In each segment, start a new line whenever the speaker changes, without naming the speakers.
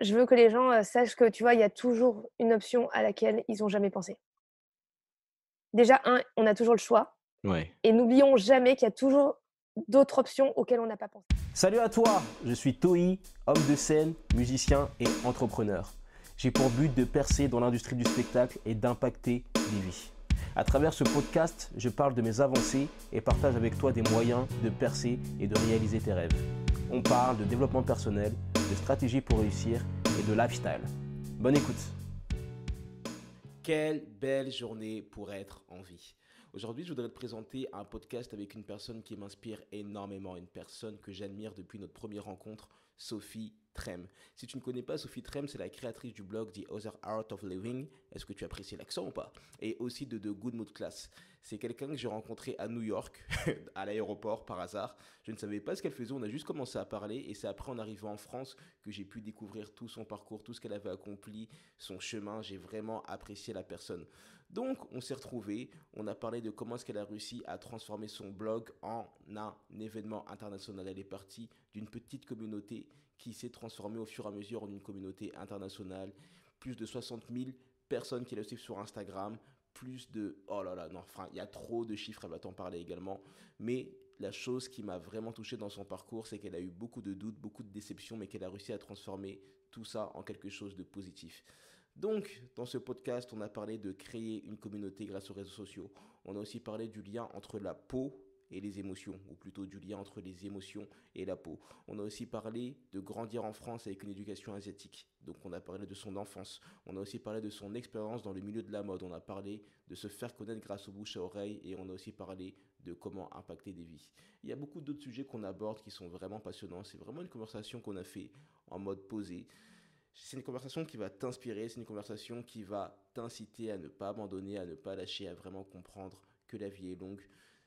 je veux que les gens euh, sachent que, tu vois, il y a toujours une option à laquelle ils n'ont jamais pensé. Déjà, un, on a toujours le choix. Et n'oublions jamais qu'il y a toujours d'autres options auxquelles on n'a pas pensé.
Salut à toi, je suis Toi, homme de scène, musicien et entrepreneur. J'ai pour but de percer dans l'industrie du spectacle et d'impacter des vies. À travers ce podcast, je parle de mes avancées et partage avec toi des moyens de percer et de réaliser tes rêves. On parle de développement personnel, de stratégie pour réussir et de lifestyle. Bonne écoute. Quelle belle journée pour être en vie. Aujourd'hui, je voudrais te présenter un podcast avec une personne qui m'inspire énormément, une personne que j'admire depuis notre première rencontre Sophie Trem. Si tu ne connais pas Sophie Trem, c'est la créatrice du blog The Other Art of Living. Est-ce que tu apprécies l'accent ou pas Et aussi de The Good Mood Class. C'est quelqu'un que j'ai rencontré à New York, à l'aéroport par hasard. Je ne savais pas ce qu'elle faisait, on a juste commencé à parler et c'est après en arrivant en France que j'ai pu découvrir tout son parcours, tout ce qu'elle avait accompli, son chemin. J'ai vraiment apprécié la personne. Donc, on s'est retrouvé, on a parlé de comment est-ce qu'elle a réussi à transformer son blog en un événement international. Elle est partie d'une petite communauté qui s'est transformée au fur et à mesure en une communauté internationale. Plus de 60 000 personnes qui la suivent sur Instagram, plus de... Oh là là, non, enfin, il y a trop de chiffres, elle va t'en parler également. Mais la chose qui m'a vraiment touché dans son parcours, c'est qu'elle a eu beaucoup de doutes, beaucoup de déceptions, mais qu'elle a réussi à transformer tout ça en quelque chose de positif. Donc, dans ce podcast, on a parlé de créer une communauté grâce aux réseaux sociaux. On a aussi parlé du lien entre la peau et les émotions, ou plutôt du lien entre les émotions et la peau. On a aussi parlé de grandir en France avec une éducation asiatique. Donc on a parlé de son enfance, on a aussi parlé de son expérience dans le milieu de la mode, on a parlé de se faire connaître grâce aux bouches à oreilles et on a aussi parlé de comment impacter des vies. Il y a beaucoup d'autres sujets qu'on aborde qui sont vraiment passionnants, c'est vraiment une conversation qu'on a fait en mode posé c'est une conversation qui va t'inspirer, c'est une conversation qui va t'inciter à ne pas abandonner, à ne pas lâcher, à vraiment comprendre que la vie est longue.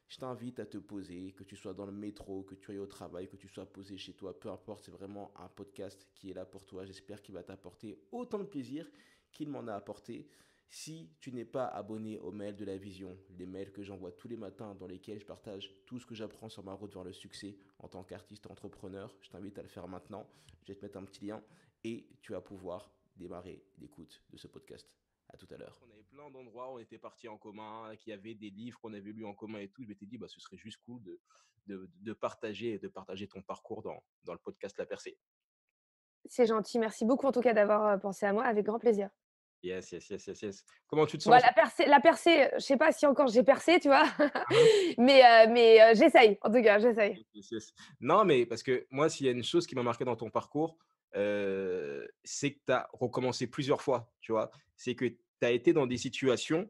Je t'invite à te poser, que tu sois dans le métro, que tu ailles au travail, que tu sois posé chez toi, peu importe, c'est vraiment un podcast qui est là pour toi. J'espère qu'il va t'apporter autant de plaisir qu'il m'en a apporté. Si tu n'es pas abonné au mail de la vision, les mails que j'envoie tous les matins dans lesquels je partage tout ce que j'apprends sur ma route vers le succès en tant qu'artiste entrepreneur, je t'invite à le faire maintenant. Je vais te mettre un petit lien et tu vas pouvoir démarrer l'écoute de ce podcast. À tout à l'heure. On avait plein d'endroits où on était partis en commun, qu'il y avait des livres qu'on avait lus en commun et tout. Je m'étais dit, bah, ce serait juste cool de, de, de, partager, de partager ton parcours dans, dans le podcast La Percée.
C'est gentil. Merci beaucoup en tout cas d'avoir euh, pensé à moi. Avec grand plaisir.
Yes, yes, yes, yes, yes. Comment tu te sens la,
percée, la percée, euh, je sais pas si encore j'ai percé, tu vois, ah mais, euh, mais j'essaye, en tout cas, j'essaye.
Non, mais parce que moi, s'il y a une chose qui m'a marqué dans ton parcours, c'est que tu as recommencé plusieurs fois, tu vois. C'est que tu as été dans des situations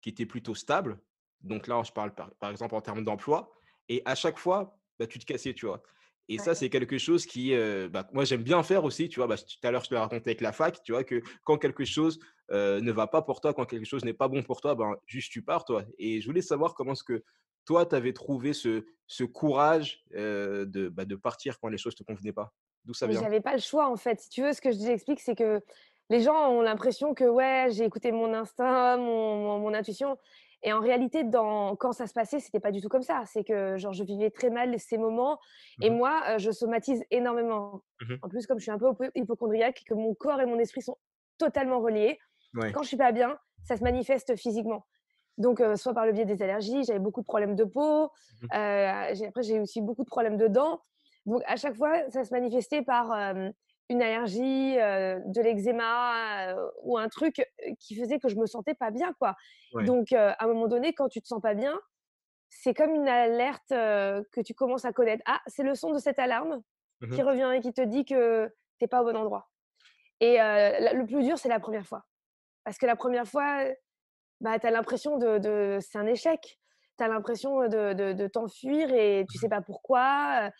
qui étaient plutôt stables. Donc là, je parle par, exemple en termes d'emploi. Et à chaque fois, bah, tu te cassais, tu vois. Et ça, c'est quelque chose qui, bah, moi, j'aime bien faire aussi. Tu vois, bah, tout à l'heure, je te l'ai raconté avec la fac, tu vois, que quand quelque chose ne va pas pour toi, quand quelque chose n'est pas bon pour toi, ben, juste tu pars, toi. Et je voulais savoir comment est-ce que toi, tu avais trouvé ce, courage de, bah, de partir quand les choses ne te convenaient pas. D'où J'avais
pas le choix en fait. Si tu veux, ce que je explique, c'est que les gens ont l'impression que ouais, j'ai écouté mon instinct, mon, intuition. Et en réalité, dans, quand ça se passait, c'était pas du tout comme ça. C'est que genre, je vivais très mal ces moments. Et mmh moi, euh, je somatise énormément. Mmh en plus, comme je suis un peu hypochondriaque, que mon corps et mon esprit sont totalement reliés. Quand je suis pas bien, ça se manifeste physiquement. Donc, euh, soit par le biais des allergies, j'avais beaucoup de problèmes de peau. Mmh euh, après, j'ai aussi beaucoup de problèmes de dents. Donc à chaque fois, ça se manifestait par une allergie, de l'eczéma ou un truc qui faisait que je me sentais pas bien, quoi. Donc à un moment donné, quand tu te sens pas bien, c'est comme une alerte que tu commences à connaître. Ah, c'est le son de cette alarme mmh qui revient et qui te dit que tu t'es pas au bon endroit. Et le plus dur, c'est la première fois. Parce que la première fois, bah, tu as l'impression de, c'est un échec. Tu as l'impression de, de, de t'enfuir et tu mmh sais pas pourquoi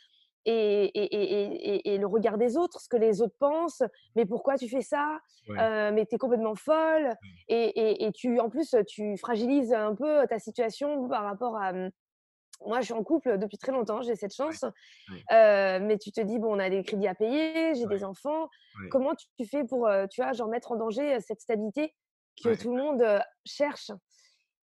et, le regard des autres, ce que les autres pensent. Mais pourquoi tu fais ça euh, Mais tu Mais complètement folle. Mmh. Et, tu, en plus, tu fragilises un peu ta situation par rapport à. Mmh, moi, je suis en couple depuis très longtemps, j'ai cette chance. Euh, mais tu te dis, bon, on a des crédits à payer, j'ai des enfants. Comment tu, fais pour, euh, tu vois, genre mettre en danger cette stabilité que tout le monde cherche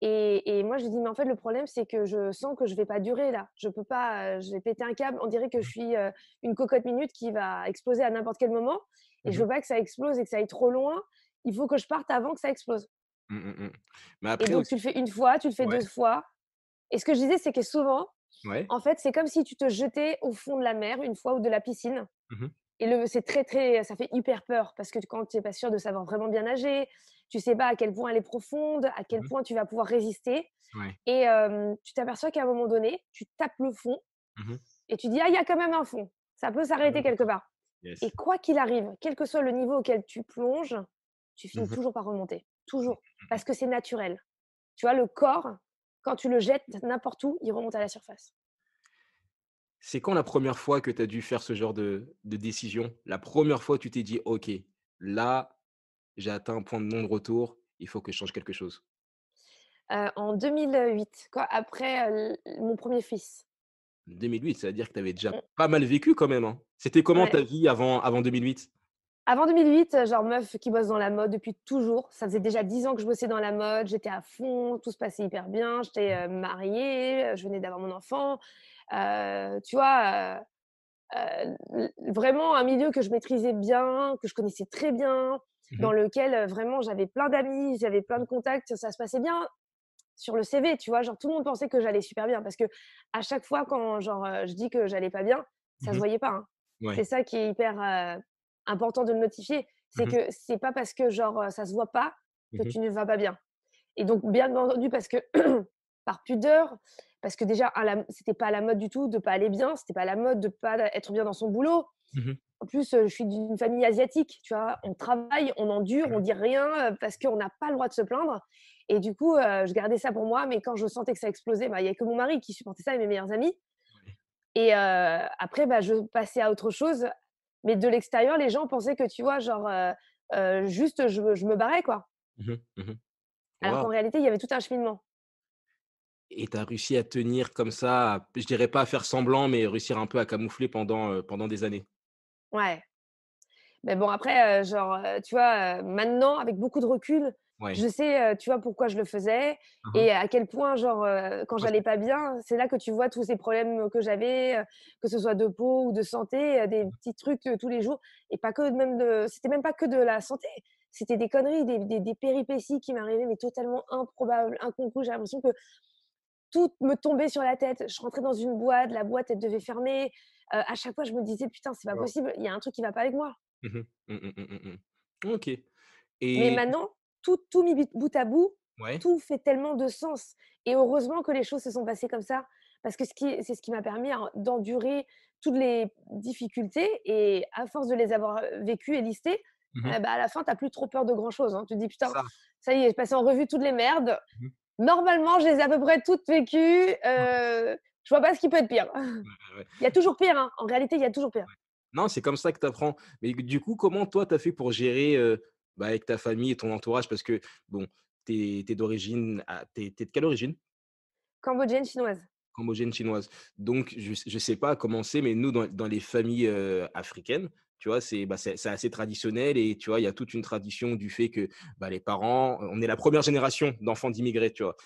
et, moi, je dis, mais en fait, le problème, c'est que je sens que je vais pas durer là. Je ne peux pas, euh, je vais péter un câble. On dirait que je mmh. suis euh, une cocotte minute qui va exploser à n'importe quel moment. Et je mmh veux pas que ça explose et que ça aille trop loin. Il faut que je parte avant que ça explose.
Mmh, et donc, tu le
fais une fois, tu le fais deux fois. Et ce que je disais, c'est que souvent, en fait, c'est comme si tu te jetais au fond de la mer une fois ou de la piscine. Et c'est très, très, ça fait hyper peur parce que quand tu n'es pas sûr de savoir vraiment bien nager, tu sais pas à quel point elle est profonde, à quel mmh point tu vas pouvoir résister. Et tu t'aperçois qu'à un moment donné, tu tapes le fond mmh et tu dis ah il y a quand même un fond, ça peut ah s'arrêter quelque part. Et quoi qu'il arrive, quel que soit le niveau auquel tu plonges, tu finis mmh toujours par remonter, toujours, parce que c'est naturel. Tu vois le corps, quand tu le jettes n'importe où, il remonte à la surface.
C'est quand la première fois que tu as dû faire ce genre de, de décision La première fois, tu t'es dit, OK, là, j'ai atteint un point de non-retour, il faut que je change quelque chose
En 2008, quoi, après mon premier fils.
2008, ça veut dire que tu avais déjà mmh. pas mal vécu quand même. Hein. C'était comment ta vie avant, avant 2008
avant 2008, genre meuf qui bosse dans la mode depuis toujours. Ça faisait déjà 10 ans que je bossais dans la mode. J'étais à fond, tout se passait hyper bien. J'étais mmh. mariée, je venais d'avoir mon enfant. tu vois, vraiment un milieu que je maîtrisais bien, que je connaissais très bien. Mmh dans lequel vraiment j'avais plein d'amis, j'avais plein de contacts, ça se passait bien sur le CV, tu vois, genre tout le monde pensait que j'allais super bien parce que à chaque fois quand genre je dis que j'allais pas bien, ça ne mmh se voyait pas. Hein. C'est ça qui est hyper important de le notifier, c'est mmh que c'est pas parce que genre ça se voit pas que tu ne vas pas bien. Et donc bien entendu parce que par pudeur, parce que déjà c'était pas la mode du tout de pas aller bien, c'était pas la mode de pas être bien dans son boulot, Mmh en plus, je suis d'une famille asiatique, tu vois. On travaille, on endure, on dit rien parce qu'on n'a pas le droit de se plaindre. Et du coup, je gardais ça pour moi, mais quand je sentais que ça explosait, bah, il y n'y avait que mon mari qui supportait ça et mes meilleurs amis. Et après, bah, je passais à autre chose. Mais de l'extérieur, les gens pensaient que, tu vois, genre, juste, je, me barrais, quoi. Mmh mmh Alors qu'en réalité, il y avait tout un cheminement.
Et tu as réussi à tenir comme ça, je dirais pas à faire semblant, mais réussir un peu à camoufler pendant, pendant des années.
Ouais. Mais bon, après, euh, genre, euh, tu vois, euh, maintenant, avec beaucoup de recul, Je sais, tu vois, pourquoi je le faisais hein hein. et à quel point, genre, quand j'allais pas bien, c'est là que tu vois tous ces problèmes que j'avais, que ce soit de peau ou de santé, des hein. petits trucs tous les jours. Et pas que même de. C'était même pas que de la santé. C'était des conneries, des, des, péripéties qui m'arrivaient, mais totalement improbables, inconclues. J'ai l'impression que tout me tombait sur la tête. Je rentrais dans une boîte, la boîte, elle devait fermer. Euh, à chaque fois, je me disais, putain, c'est pas possible, il y a un truc qui va pas avec moi.
Mmh mmh,
mmh, ok. Et... Mais maintenant,
tout, tout mis bout à bout, tout fait tellement de sens. Et heureusement que les choses se sont passées comme ça, parce que c'est ce qui, m'a permis hein, d'endurer toutes les difficultés. Et à force de les avoir vécues et listées, eh ben, à la fin, tu n'as plus trop peur de grand-chose. Hein. Tu te dis, putain, ça. y est, je passé en revue toutes les merdes. Normalement, je les ai à peu près toutes vécues. Euh, je vois pas ce qui peut être pire. Il y a toujours pire. Hein. En réalité, il y a toujours pire.
Non, c'est comme ça que tu apprends. Mais du coup, comment toi, tu as fait pour gérer euh, bah, avec ta famille et ton entourage Parce que, bon, tu es, d'origine. Ah, tu de quelle origine
Cambodgienne chinoise.
Cambodgienne chinoise. Donc, je ne sais pas comment c'est, mais nous, dans, les familles euh, africaines, tu vois, c'est bah, assez traditionnel et tu vois, il y a toute une tradition du fait que bah, les parents, on est la première génération d'enfants d'immigrés, tu vois.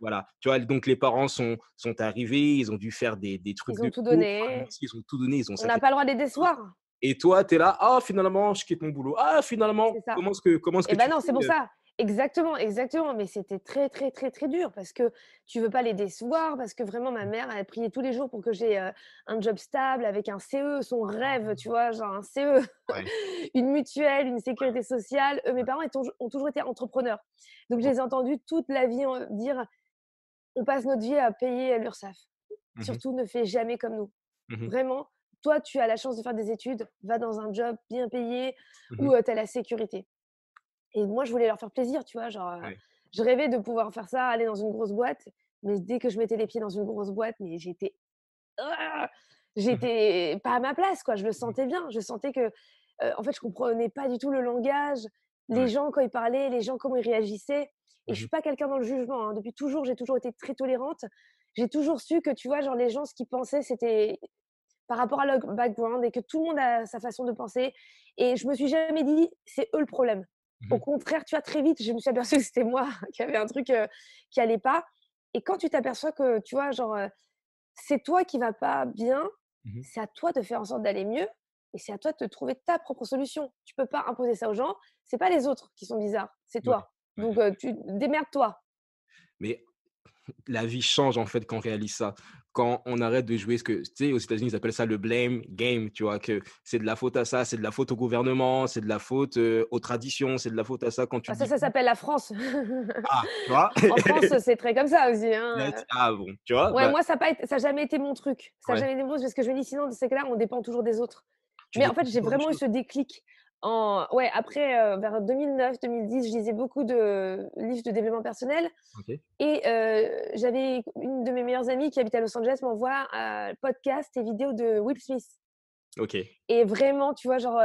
Voilà, tu vois, donc les parents sont, sont arrivés, ils ont dû faire des, trucs. Ils ont tout donné. ont tout donné. on n'a pas
le droit de décevoir.
Et toi, tu es là, ah, finalement, je quitte mon boulot. Ah, finalement, comment est-ce que. Comment eh ben non, c'est pour euh?» ça.
Exactement, exactement. Mais c'était très, très, très, très dur parce que tu veux pas les décevoir, parce que vraiment ma mmh. mère, elle priait tous les jours pour que j'ai un job stable avec un CE, son rêve, tu mmh. vois, genre un CE, une mutuelle, une sécurité sociale. Eux mes parents ont toujours été entrepreneurs. Donc, je les ai entendus toute la vie dire on passe notre vie à payer l'URSSAF. Mmh Surtout, ne fais jamais comme nous. Vraiment, toi, tu as la chance de faire des études, va dans un job bien payé où tu as la sécurité. Et moi, je voulais leur faire plaisir, tu vois. Genre, euh, je rêvais de pouvoir faire ça, aller dans une grosse boîte. Mais dès que je mettais les pieds dans une grosse boîte, mais j'étais. Ah, mmh j'étais pas à ma place, quoi. Je le mmh sentais bien. Je sentais que, euh, en fait, je comprenais pas du tout le langage, les gens quand ils parlaient, les gens comment ils réagissaient. Et je mmh suis pas quelqu'un dans le jugement. Hein. Depuis toujours, j'ai toujours été très tolérante. J'ai toujours su que, tu vois, genre les gens, ce qu'ils pensaient, c'était par rapport à leur background et que tout le monde a sa façon de penser. Et je me suis jamais dit, c'est eux le problème. Au mmh contraire, tu vois, très vite, je me suis aperçue que c'était moi, qui avait un truc qui allait pas. Et quand tu t'aperçois que, tu vois, genre, c'est toi qui va pas bien, mmh c'est à toi de faire en sorte d'aller mieux et c'est à toi de trouver ta propre solution. Tu peux pas imposer ça aux gens. C'est pas les autres qui sont bizarres, c'est toi. Donc, tu démerdes-toi.
Mais la vie change en fait quand on réalise ça quand on arrête de jouer ce que, tu sais, aux États-Unis, ils appellent ça le blame game, tu vois, que c'est de la faute à ça, c'est de la faute au gouvernement, c'est de la faute euh, aux traditions, c'est de la faute à ça quand tu. Ah, ça, ça
s'appelle la France. ah,
tu vois. en France,
c'est très comme ça aussi. Hein, euh.
Ah bon, tu vois. Ouais, bah moi,
ça n'a jamais été mon truc. Ça n'a jamais été mon truc parce que je me dis, sinon, c'est que là, on dépend toujours des autres. Mais en fait, j'ai vraiment eu ce déclic ouais, après, euh, vers 2009-2010, je lisais beaucoup de livres de développement personnel. Et euh, j'avais une de mes meilleures amies qui habite à Los Angeles m'envoie un euh, podcast et vidéos de Will Smith. Ok. Et vraiment, tu vois, genre,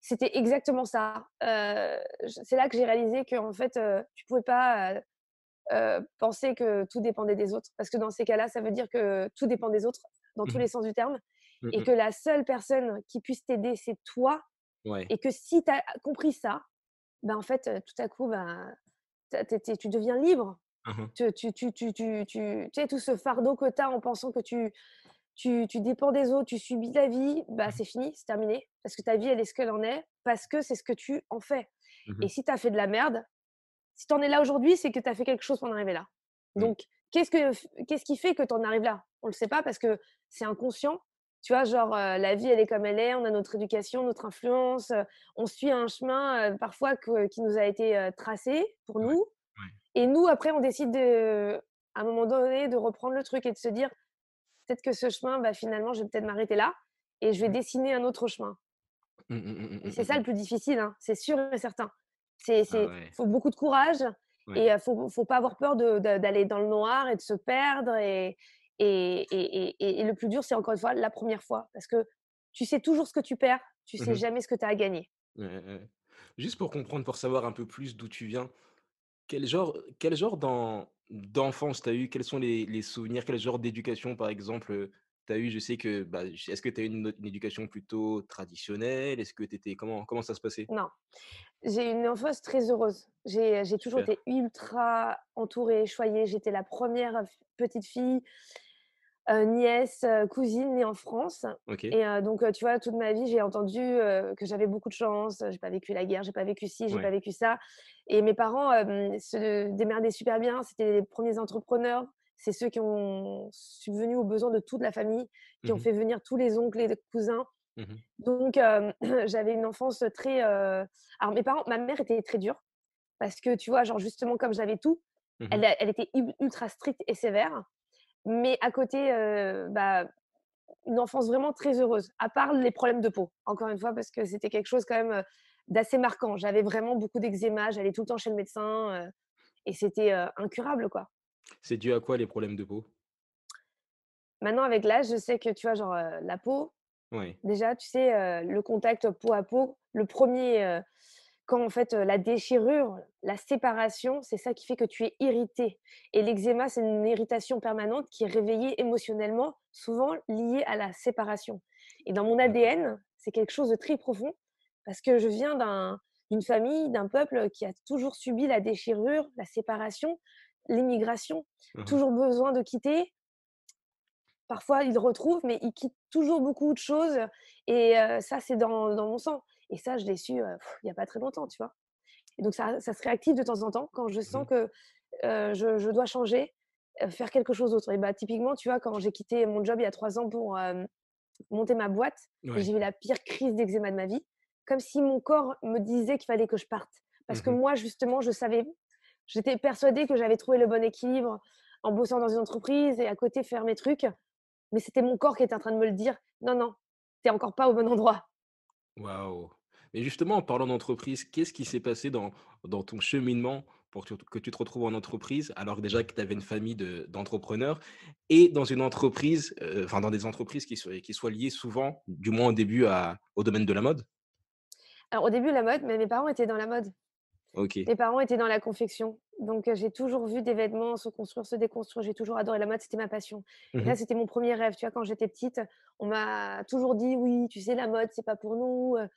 c'était exactement ça. c'est là que j'ai réalisé qu'en fait, tu pouvais pas penser que tout dépendait des autres. Parce que dans ces cas-là, ça veut dire que tout dépend des autres, dans tous mmh les sens du terme. Et mmh que la seule personne qui puisse t'aider, c'est toi et que si tu as compris ça, ben en fait, tout à coup, ben, tu deviens libre. Mmh tu, tu, tu, tu, tu, tu, sais, tout ce fardeau que tu as en pensant que tu, tu, tu, dépends des autres, tu subis ta vie, bah, mmh. c'est fini, c'est terminé. Parce que ta vie, elle est ce qu'elle en est, parce que c'est ce que tu en fais. Mmh et si tu as fait de la merde, si tu en es là aujourd'hui, c'est que tu as fait quelque chose pour en arriver là. Donc, qu'est-ce, que, qu'est-ce qui fait que tu en arrives là On ne le sait pas parce que c'est inconscient, tu vois, genre, euh, la vie, elle est comme elle est, on a notre éducation, notre influence, euh, on suit un chemin euh, parfois qui nous a été tracé pour nous. Et nous, après, on décide de, à un moment donné de reprendre le truc et de se dire, peut-être que ce chemin, bah, finalement, je vais peut-être m'arrêter là et je vais dessiner un autre chemin.
Mmh, mmh, mmh, c'est ça le plus
difficile, hein, c'est sûr et certain. C'est, ah faut beaucoup de courage. Et il faut, faut pas avoir peur d'aller dans le noir et de se perdre. Et, et, le plus dur, c'est encore une fois la première fois, parce que tu sais toujours ce que tu perds, tu mmh sais jamais ce que tu as à gagner.
Juste pour comprendre, pour savoir un peu plus d'où tu viens, quel genre, quel genre d'enfance tu as eu Quels sont les, souvenirs Quel genre d'éducation, par exemple, tu as eu Je sais que, bah, est-ce que tu as eu une, éducation plutôt traditionnelle Est-ce que tu comment, comment ça se passait
Non, j'ai une enfance très heureuse. J'ai euh, toujours été ultra entourée, choyée. J'étais la première petite fille euh, nièce, euh, cousine née en France. Et euh, donc, tu vois, toute ma vie, j'ai entendu que j'avais beaucoup de chance. J'ai pas vécu la guerre, j'ai pas vécu ci, j'ai pas vécu ça. Et mes parents se démerdaient super bien. C'était les premiers entrepreneurs c'est ceux qui ont subvenu aux besoins de toute la famille, qui ont mmh fait venir tous les oncles et les cousins. Mmh donc, j'avais une enfance très. Alors, mes parents, ma mère était très dure parce que, tu vois, genre, justement, comme j'avais tout, mmh elle, était ultra stricte et sévère mais à côté, bah, une enfance vraiment très heureuse, à part les problèmes de peau, encore une fois, parce que c'était quelque chose quand même d'assez marquant. J'avais vraiment beaucoup d'eczéma, j'allais tout le temps chez le médecin, et c'était incurable, quoi.
C'est dû à quoi les problèmes de peau
Maintenant, avec l'âge, je sais que tu vois, genre la peau, déjà, tu sais, le contact peau à peau, le premier quand en fait la déchirure, la séparation, c'est ça qui fait que tu es irrité. Et l'eczéma, c'est une irritation permanente qui est réveillée émotionnellement, souvent liée à la séparation. Et dans mon ADN, c'est quelque chose de très profond parce que je viens d'une famille, d'un peuple qui a toujours subi la déchirure, la séparation, l'immigration, mmh toujours besoin de quitter. Parfois, ils retrouvent, mais ils quittent toujours beaucoup de choses. Et ça, c'est dans mon sang. Et ça, je l'ai su il n'y a pas très longtemps, tu vois. Et donc, ça, ça, se réactive de temps en temps quand je mmh sens que je, je, dois changer, faire quelque chose d'autre. Et bah, typiquement, tu vois, quand j'ai quitté mon job il y a trois ans pour monter ma boîte, j'ai eu la pire crise d'eczéma de ma vie, comme si mon corps me disait qu'il fallait que je parte. Parce mmh que moi, justement, je savais, j'étais persuadée que j'avais trouvé le bon équilibre en bossant dans une entreprise et à côté faire mes trucs. Mais c'était mon corps qui était en train de me le dire non, non, t'es encore pas au bon endroit.
Waouh! Mais justement, en parlant d'entreprise, qu'est-ce qui s'est passé dans, ton cheminement pour que tu te retrouves en entreprise, alors que déjà que tu avais une famille d'entrepreneurs, et dans une entreprise, euh, enfin dans des entreprises qui soient, qui soient liées souvent, du moins au début, à, au domaine de la mode
Alors au début, la mode, mais mes parents étaient dans la mode.
Ok.
Mes
parents étaient dans la confection. Donc, euh, j'ai toujours vu des vêtements se construire, se déconstruire. J'ai toujours adoré la mode, c'était ma passion. Et là, mmh c'était mon premier rêve. Tu vois, quand j'étais petite, on m'a toujours dit oui, tu sais, la mode, c'est pas pour nous. Euh,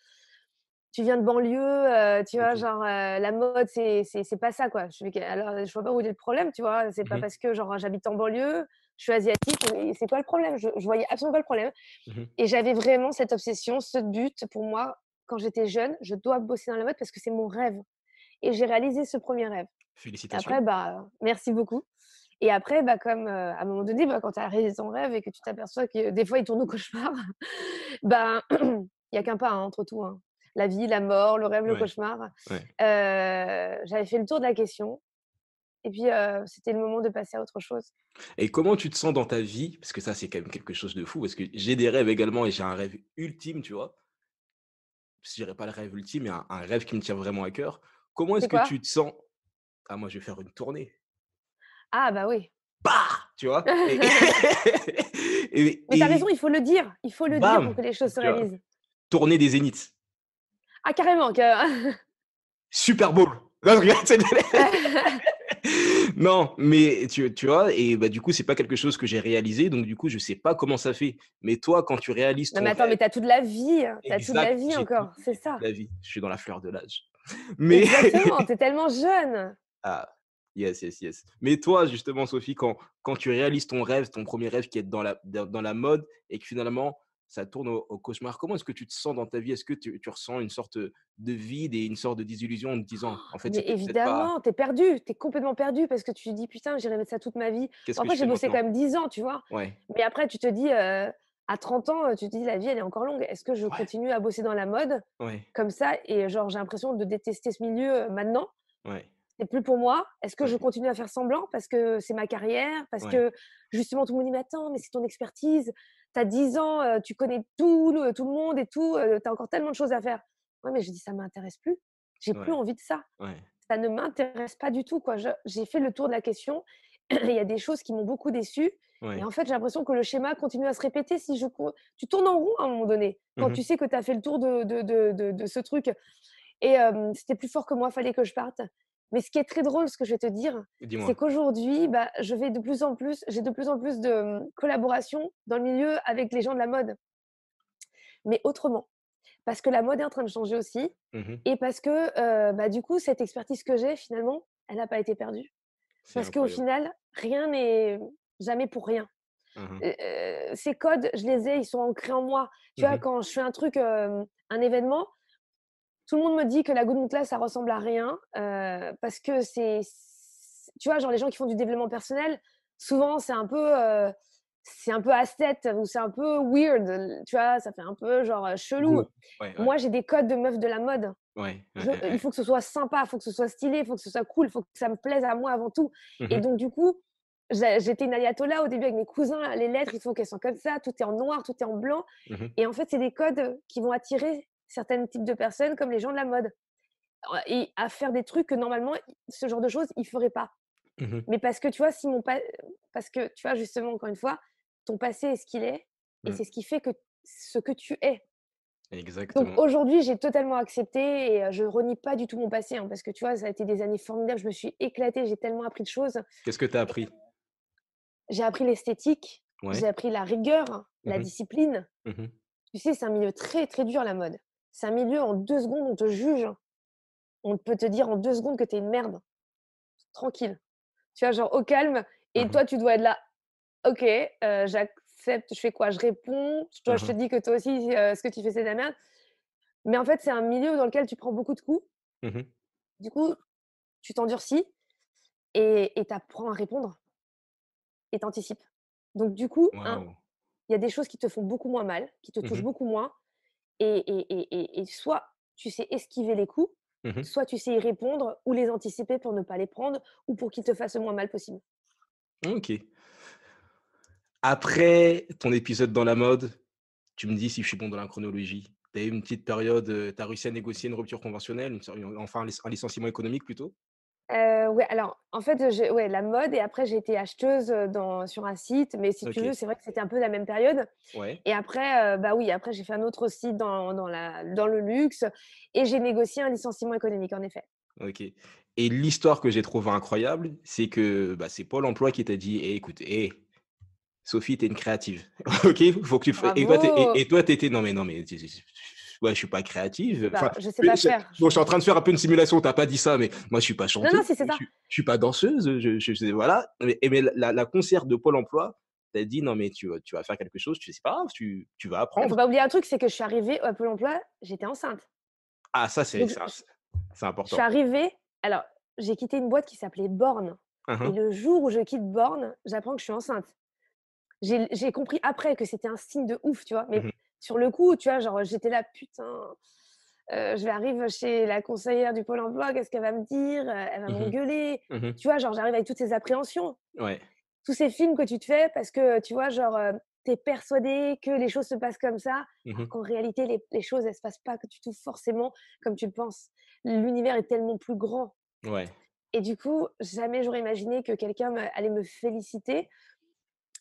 tu viens de banlieue, euh, tu vois, genre euh, la mode, c'est, pas ça, quoi. Je, alors, je vois pas où est le problème, tu vois. C'est pas mhm. parce que, genre, j'habite en banlieue, je suis asiatique, et c'est quoi le problème je, je, voyais absolument pas le problème. Mhm. Et j'avais vraiment cette obsession, ce but pour moi, quand j'étais jeune, je dois bosser dans la mode parce que c'est mon rêve. Et j'ai réalisé ce premier rêve.
Félicitations. Après,
bah, merci beaucoup. Et après, bah, comme euh, à un moment donné, bah, quand tu as réalisé ton rêve et que tu t'aperçois que des fois il tourne au cauchemar, bah, il n'y a qu'un pas hein, entre tout. Hein la vie, la mort, le rêve, le cauchemar. Euh, j'avais fait le tour de la question. Et puis, euh, c'était le moment de passer à autre chose.
Et comment tu te sens dans ta vie Parce que ça, c'est quand même quelque chose de fou. Parce que j'ai des rêves également et j'ai un rêve ultime, tu vois. Je dirais pas le rêve ultime, mais un, rêve qui me tient vraiment à cœur. Comment est-ce que tu te sens Ah, moi, je vais faire une tournée.
Ah, bah oui. Bah
Tu vois et... Mais t'as raison,
il faut le dire. Il faut le dire pour que les choses se réalisent.
Tournée des zéniths.
Ah, carrément. Que...
Super Bowl. Non, non, mais tu, tu, vois, et bah, du coup, c'est pas quelque chose que j'ai réalisé, donc du coup, je sais pas comment ça fait. Mais toi, quand tu réalises. non, mais attends, mais mais
t'as toute la vie, hein, t'as toute la vie encore, c'est ça.
La vie, je suis dans la fleur de l'âge. Mais... Exactement,
t'es tellement jeune.
Ah, yes, yes, yes. Mais toi, justement, Sophie, quand, quand tu réalises ton rêve, ton premier rêve qui est dans la, dans la mode, et que finalement, ça tourne au, cauchemar. Comment est-ce que tu te sens dans ta vie Est-ce que tu, ressens une sorte de vide et une sorte de désillusion en te disant, en fait, mais évidemment,
tu es perdu, Tu es complètement perdu parce que tu te dis putain, j'ai rêvé de ça toute ma vie. En fait, j'ai bossé quand même 10 ans, tu vois. Mais après, tu te dis. Euh, à 30 ans, tu te dis la vie elle est encore longue. Est-ce que je continue à bosser dans la mode comme ça et genre j'ai l'impression de détester ce milieu euh, maintenant ouais. C'est plus pour moi. Est-ce que je continue à faire semblant parce que c'est ma carrière Parce que justement tout le monde dit mais attends mais c'est ton expertise tu as 10 ans, tu connais tout, le, tout le monde et tout, tu as encore tellement de choses à faire. Ouais, mais je dis, ça m'intéresse plus. J'ai plus envie de ça. Ça ne m'intéresse pas du tout. quoi. J'ai fait le tour de la question. Il y a des choses qui m'ont beaucoup déçu Et en fait, j'ai l'impression que le schéma continue à se répéter. Si je Tu tournes en rond à un moment donné, quand mmh tu sais que tu as fait le tour de, ce truc. Et c'était plus fort que moi, fallait que je parte. Mais ce qui est très drôle, ce que je vais te dire, c'est qu'aujourd'hui, bah, je vais de plus en plus, j'ai de plus en plus de mmh, collaborations dans le milieu avec les gens de la mode, mais autrement. Parce que la mode est en train de changer aussi, mmh et parce que bah, du coup, cette expertise que j'ai, finalement, elle n'a pas été perdue. Parce qu'au final, rien n'est mmh, jamais pour rien.
ces
codes, je les ai, ils sont ancrés en moi. Tu vois, quand je fais un truc, un événement, tout le monde me dit que la goutte Class, ça ressemble à rien euh, parce que c'est, tu vois, genre les gens qui font du développement personnel, souvent c'est un peu, euh, c'est un peu ou c'est un peu weird, tu vois, ça fait un peu genre euh, chelou. Moi, j'ai des codes de meuf de la mode. il faut que ce soit sympa, il faut que ce soit stylé, il faut que ce soit cool, il faut que ça me plaise à moi avant tout. Et mmh donc du coup, j'étais une ayatollah au début avec mes cousins, les lettres, il faut qu'elles soient comme ça, tout est en noir, tout est en blanc. Mmh Et en fait, c'est des codes qui vont attirer certains types de personnes comme les gens de la mode et à faire des trucs que normalement ce genre de choses ils feraient pas mmh mais parce que tu vois si mon pas parce que tu vois justement encore une fois ton passé est ce qu'il est et mmh. c'est ce qui fait que ce que tu es
Exactement. Donc
aujourd'hui, j'ai totalement accepté et je renie pas du tout mon passé hein, parce que tu vois, ça a été des années formidables. Je me suis éclatée, j'ai tellement appris de choses.
Qu'est-ce que tu as appris
J'ai appris l'esthétique, j'ai appris la rigueur, la mmh discipline.
Tu
sais, c'est un milieu très très dur la mode. C'est un milieu, en deux secondes, on te juge. On peut te dire en deux secondes que tu es une merde. Tranquille. Tu vois, genre au calme. Et mmh toi, tu dois être là. Ok, euh, j'accepte. Je fais quoi Je réponds. Toi, mmh je te dis que toi aussi, euh, ce que tu fais, c'est de la merde. Mais en fait, c'est un milieu dans lequel tu prends beaucoup de coups. Mmh du coup, tu t'endurcis et tu apprends à répondre et tu Donc, du coup, hein, il y a des choses qui te font beaucoup moins mal, qui te touchent beaucoup moins et, et, soit tu sais esquiver les coups, mmh soit tu sais y répondre ou les anticiper pour ne pas les prendre ou pour qu'ils te fassent le moins mal possible.
Ok. Après ton épisode dans la mode, tu me dis si je suis bon dans la chronologie. Tu as eu une petite période, tu as réussi à négocier une rupture conventionnelle, enfin un licenciement économique plutôt
euh, ouais, alors en fait, ouais, la mode et après j'ai été acheteuse dans, sur un site, mais si tu veux, c'est vrai que c'était un peu la même période. Et après, bah oui, après j'ai fait un autre site dans, dans, la, dans le luxe et j'ai négocié un licenciement économique en effet.
Ok. Et l'histoire que j'ai trouvée incroyable, c'est que bah, c'est Pôle emploi qui t'a dit «Eh, écoute, eh, Sophie, Sophie, es une créative. ok, faut que tu Et toi, t'étais. Non, mais non, mais ouais, je suis pas créative. Bah, je sais pas faire. Bon, je suis en train de faire un peu une simulation, t'as pas dit ça, mais moi, je suis pas chanteuse. Non, non, si, c'est ça. Je, suis pas danseuse, je, je voilà. Mais, mais la, la concierge de Pôle emploi, t'as dit non mais tu, tu, vas faire quelque chose, tu sais pas, tu, tu vas apprendre. Faut pas
oublier un truc, c'est que je suis arrivée à Pôle Emploi, j'étais enceinte.
Ah ça c'est c'est important. Je suis
arrivée, alors j'ai quitté une boîte qui s'appelait Borne. Hein, et hein. le jour où je quitte Borne, j'apprends que je suis enceinte. J'ai compris après que c'était un signe de ouf, tu vois. Mais mmh sur le coup, tu vois, genre j'étais là, putain, euh, je vais arriver chez la conseillère du Pôle emploi, qu'est-ce qu'elle va me dire Elle va m'engueuler. Mmh mmh tu vois, genre j'arrive avec toutes ces appréhensions. Ouais. Tous ces films que tu te fais parce que, tu vois, genre, euh, tu es persuadé que les choses se passent comme ça, mmh qu'en réalité, les, choses, elles se passent pas du tout forcément comme tu le penses. L'univers est tellement plus grand. Ouais. Et du coup, jamais j'aurais imaginé que quelqu'un allait me féliciter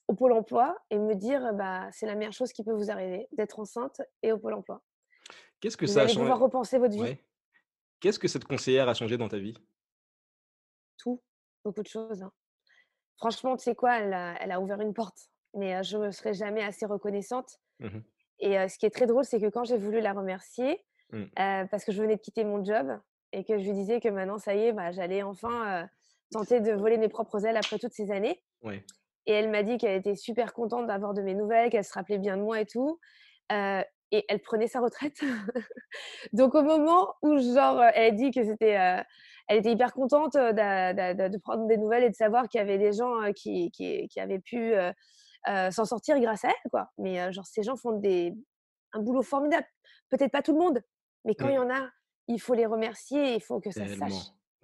au Pôle emploi et me dire bah, c'est la meilleure chose qui peut vous arriver d'être enceinte et au Pôle emploi.
Qu'est-ce que ça allez a changé pouvoir
repenser votre vie.
Qu'est-ce que cette conseillère a changé dans ta vie
Tout, beaucoup de choses. Hein. Franchement, tu sais quoi, elle a, ouvert une porte, mais je ne serai jamais assez reconnaissante. Mmh et ce qui est très drôle, c'est que quand j'ai voulu la remercier, mmh. parce que je venais de quitter mon job et que je lui disais que maintenant, ça y est, bah, j'allais enfin tenter de mmh. voler mes propres ailes après toutes ces années. Ouais. Et elle m'a dit qu'elle était super contente d'avoir de mes nouvelles, qu'elle se rappelait bien de moi et tout. Euh, et elle prenait sa retraite. Donc au moment où genre euh, elle a dit que c'était, euh, elle était hyper contente de, prendre des nouvelles et de savoir qu'il y avait des gens qui, qui, avaient pu s'en sortir grâce à elle quoi. Mais genre ces gens font des un boulot formidable. Peut-être pas tout le monde, mais quand il y en a, il faut les remercier. Il faut que ça se sache.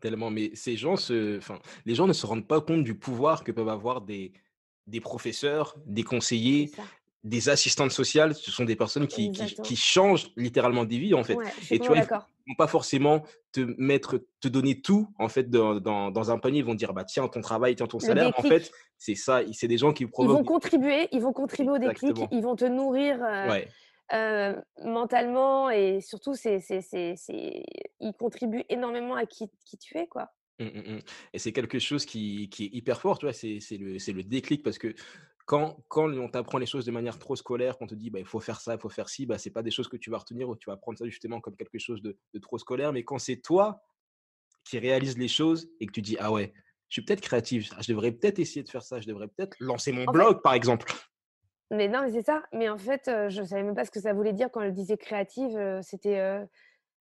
Tellement. Mais ces gens se, enfin, les gens ne se rendent pas compte du pouvoir que peuvent avoir des des professeurs, des conseillers, des assistantes sociales, ce sont des personnes qui, changent littéralement des vies en fait. et tu vois, ils vont pas forcément te mettre, te donner tout en fait dans, un panier. Ils vont dire bah tiens ton travail, tiens ton salaire. En fait, c'est ça. C'est des gens qui Ils vont
contribuer, ils vont contribuer au déclic, ils vont te nourrir. Euh, euh, mentalement et surtout c'est ils contribuent énormément à qui, qui tu es quoi
Mmh, mmh, mmh. Et c'est quelque chose qui, qui, est hyper fort, tu vois, c'est le, le, déclic parce que quand, quand on t'apprend les choses de manière trop scolaire, quand on te dit bah, il faut faire ça, il faut faire ci, bah, c'est pas des choses que tu vas retenir ou tu vas prendre ça justement comme quelque chose de, de trop scolaire. Mais quand c'est toi qui réalises les choses et que tu dis ah ouais, je suis peut-être créative, je devrais peut-être essayer de faire ça, je devrais peut-être lancer mon blog par exemple.
Mais non, mais c'est ça. Mais en fait, euh, je ne savais même pas ce que ça voulait dire quand je disais créative. Euh, c'était. Euh,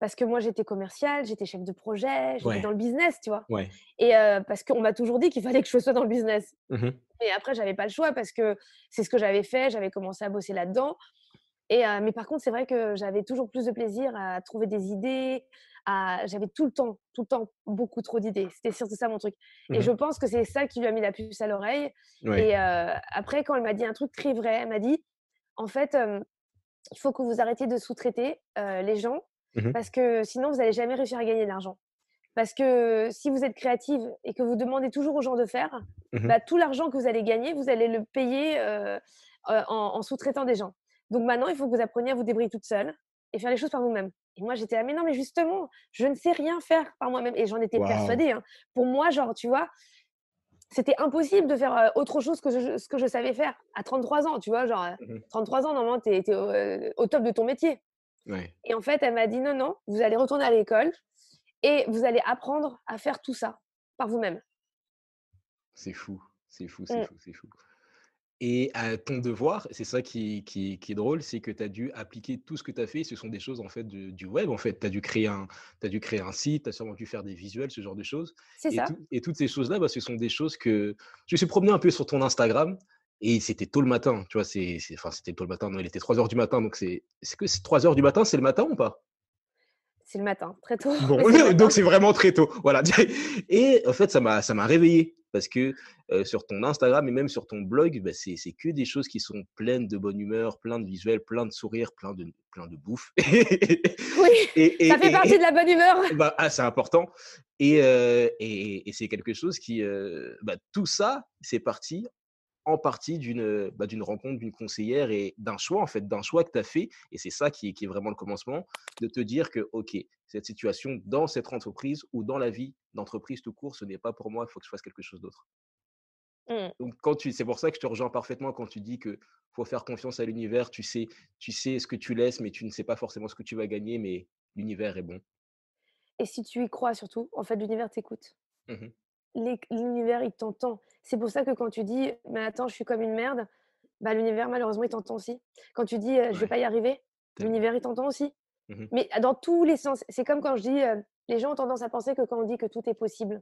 parce que moi j'étais commerciale, j'étais chef de projet, j'étais dans le business, tu vois. Et euh, parce qu'on m'a toujours dit qu'il fallait que je sois dans le business. Mmh Et après, j'avais pas le choix parce que c'est ce que j'avais fait, j'avais commencé à bosser là-dedans. Et euh, mais par contre, c'est vrai que j'avais toujours plus de plaisir à trouver des idées. À... J'avais tout le temps, tout le temps, beaucoup trop d'idées. C'était surtout ça mon truc. Mmh Et je pense que c'est ça qui lui a mis la puce à l'oreille. Et euh, après, quand elle m'a dit un truc très vrai, elle m'a dit, en fait, il faut que vous arrêtiez de sous-traiter les gens Mmh parce que sinon, vous n'allez jamais réussir à gagner de l'argent. Parce que si vous êtes créative et que vous demandez toujours aux gens de faire, mmh bah, tout l'argent que vous allez gagner, vous allez le payer euh, euh, en, sous-traitant des gens. Donc maintenant, il faut que vous appreniez à vous débrouiller toute seule et faire les choses par vous-même. Et moi, j'étais là, mais non, mais justement, je ne sais rien faire par moi-même. Et j'en étais persuadée. Hein. Pour moi, genre, tu vois, c'était impossible de faire euh, autre chose que ce que je savais faire à 33 ans, tu vois. Genre, 33 mmh ans, normalement, tu étais au top de ton métier. Et en fait, elle m'a dit non, non, vous allez retourner à l'école et vous allez apprendre à faire tout ça par vous-même.
C'est fou, c'est fou, c'est mm. fou, c'est fou. Et à ton devoir, c'est ça qui, qui, qui, est drôle, c'est que tu as dû appliquer tout ce que tu as fait. Ce sont des choses en fait du, web. En fait, tu as, dû créer un, as dû créer un site, tu as sûrement dû faire des visuels, ce genre de choses. C'est ça. et toutes ces choses-là, bah, ce sont des choses que. Je suis promené un peu sur ton Instagram et c'était tôt le matin, tu vois, c'est, enfin, c'était tôt le matin, non, il était 3 heures du matin, donc c'est, que c'est 3 heures du matin, c'est le matin ou pas
C'est le matin, très tôt.
donc c'est vraiment très tôt, voilà. Et en fait, ça m'a, ça m'a réveillé, parce que euh, sur ton Instagram et même sur ton blog, bah, c'est, que des choses qui sont pleines de bonne humeur, plein de visuels, plein de sourires, plein de, plein de bouffe. oui, et, ça fait partie de la bonne humeur. Bah, ah, c'est important. Euh, et, et, c'est quelque chose qui, euh, bah, tout ça, c'est parti en partie euh, bah, d'une rencontre, d'une conseillère et d'un choix, en fait, d'un choix que tu as fait. Et c'est ça qui est, qui est, vraiment le commencement, de te dire que, OK, cette situation dans cette entreprise ou dans la vie d'entreprise tout court, ce n'est pas pour moi, il faut que je fasse quelque chose d'autre. Mmh. Donc, quand tu, c'est pour ça que je te rejoins parfaitement quand tu dis que faut faire confiance à l'univers. Tu sais, tu sais ce que tu laisses, mais tu ne sais pas forcément ce que tu vas gagner, mais l'univers est bon.
Et si tu y crois surtout, en fait, l'univers t'écoute. Mmh l'univers, il t'entend. C'est pour ça que quand tu dis, mais attends, je suis comme une merde, bah, l'univers, malheureusement, il t'entend aussi. Quand tu dis, «Euh, je vais pas y arriver, l'univers, il t'entend aussi. Mmh mais ah, dans tous les sens. C'est comme quand je dis, euh, les gens ont tendance à penser que quand on dit que tout est possible,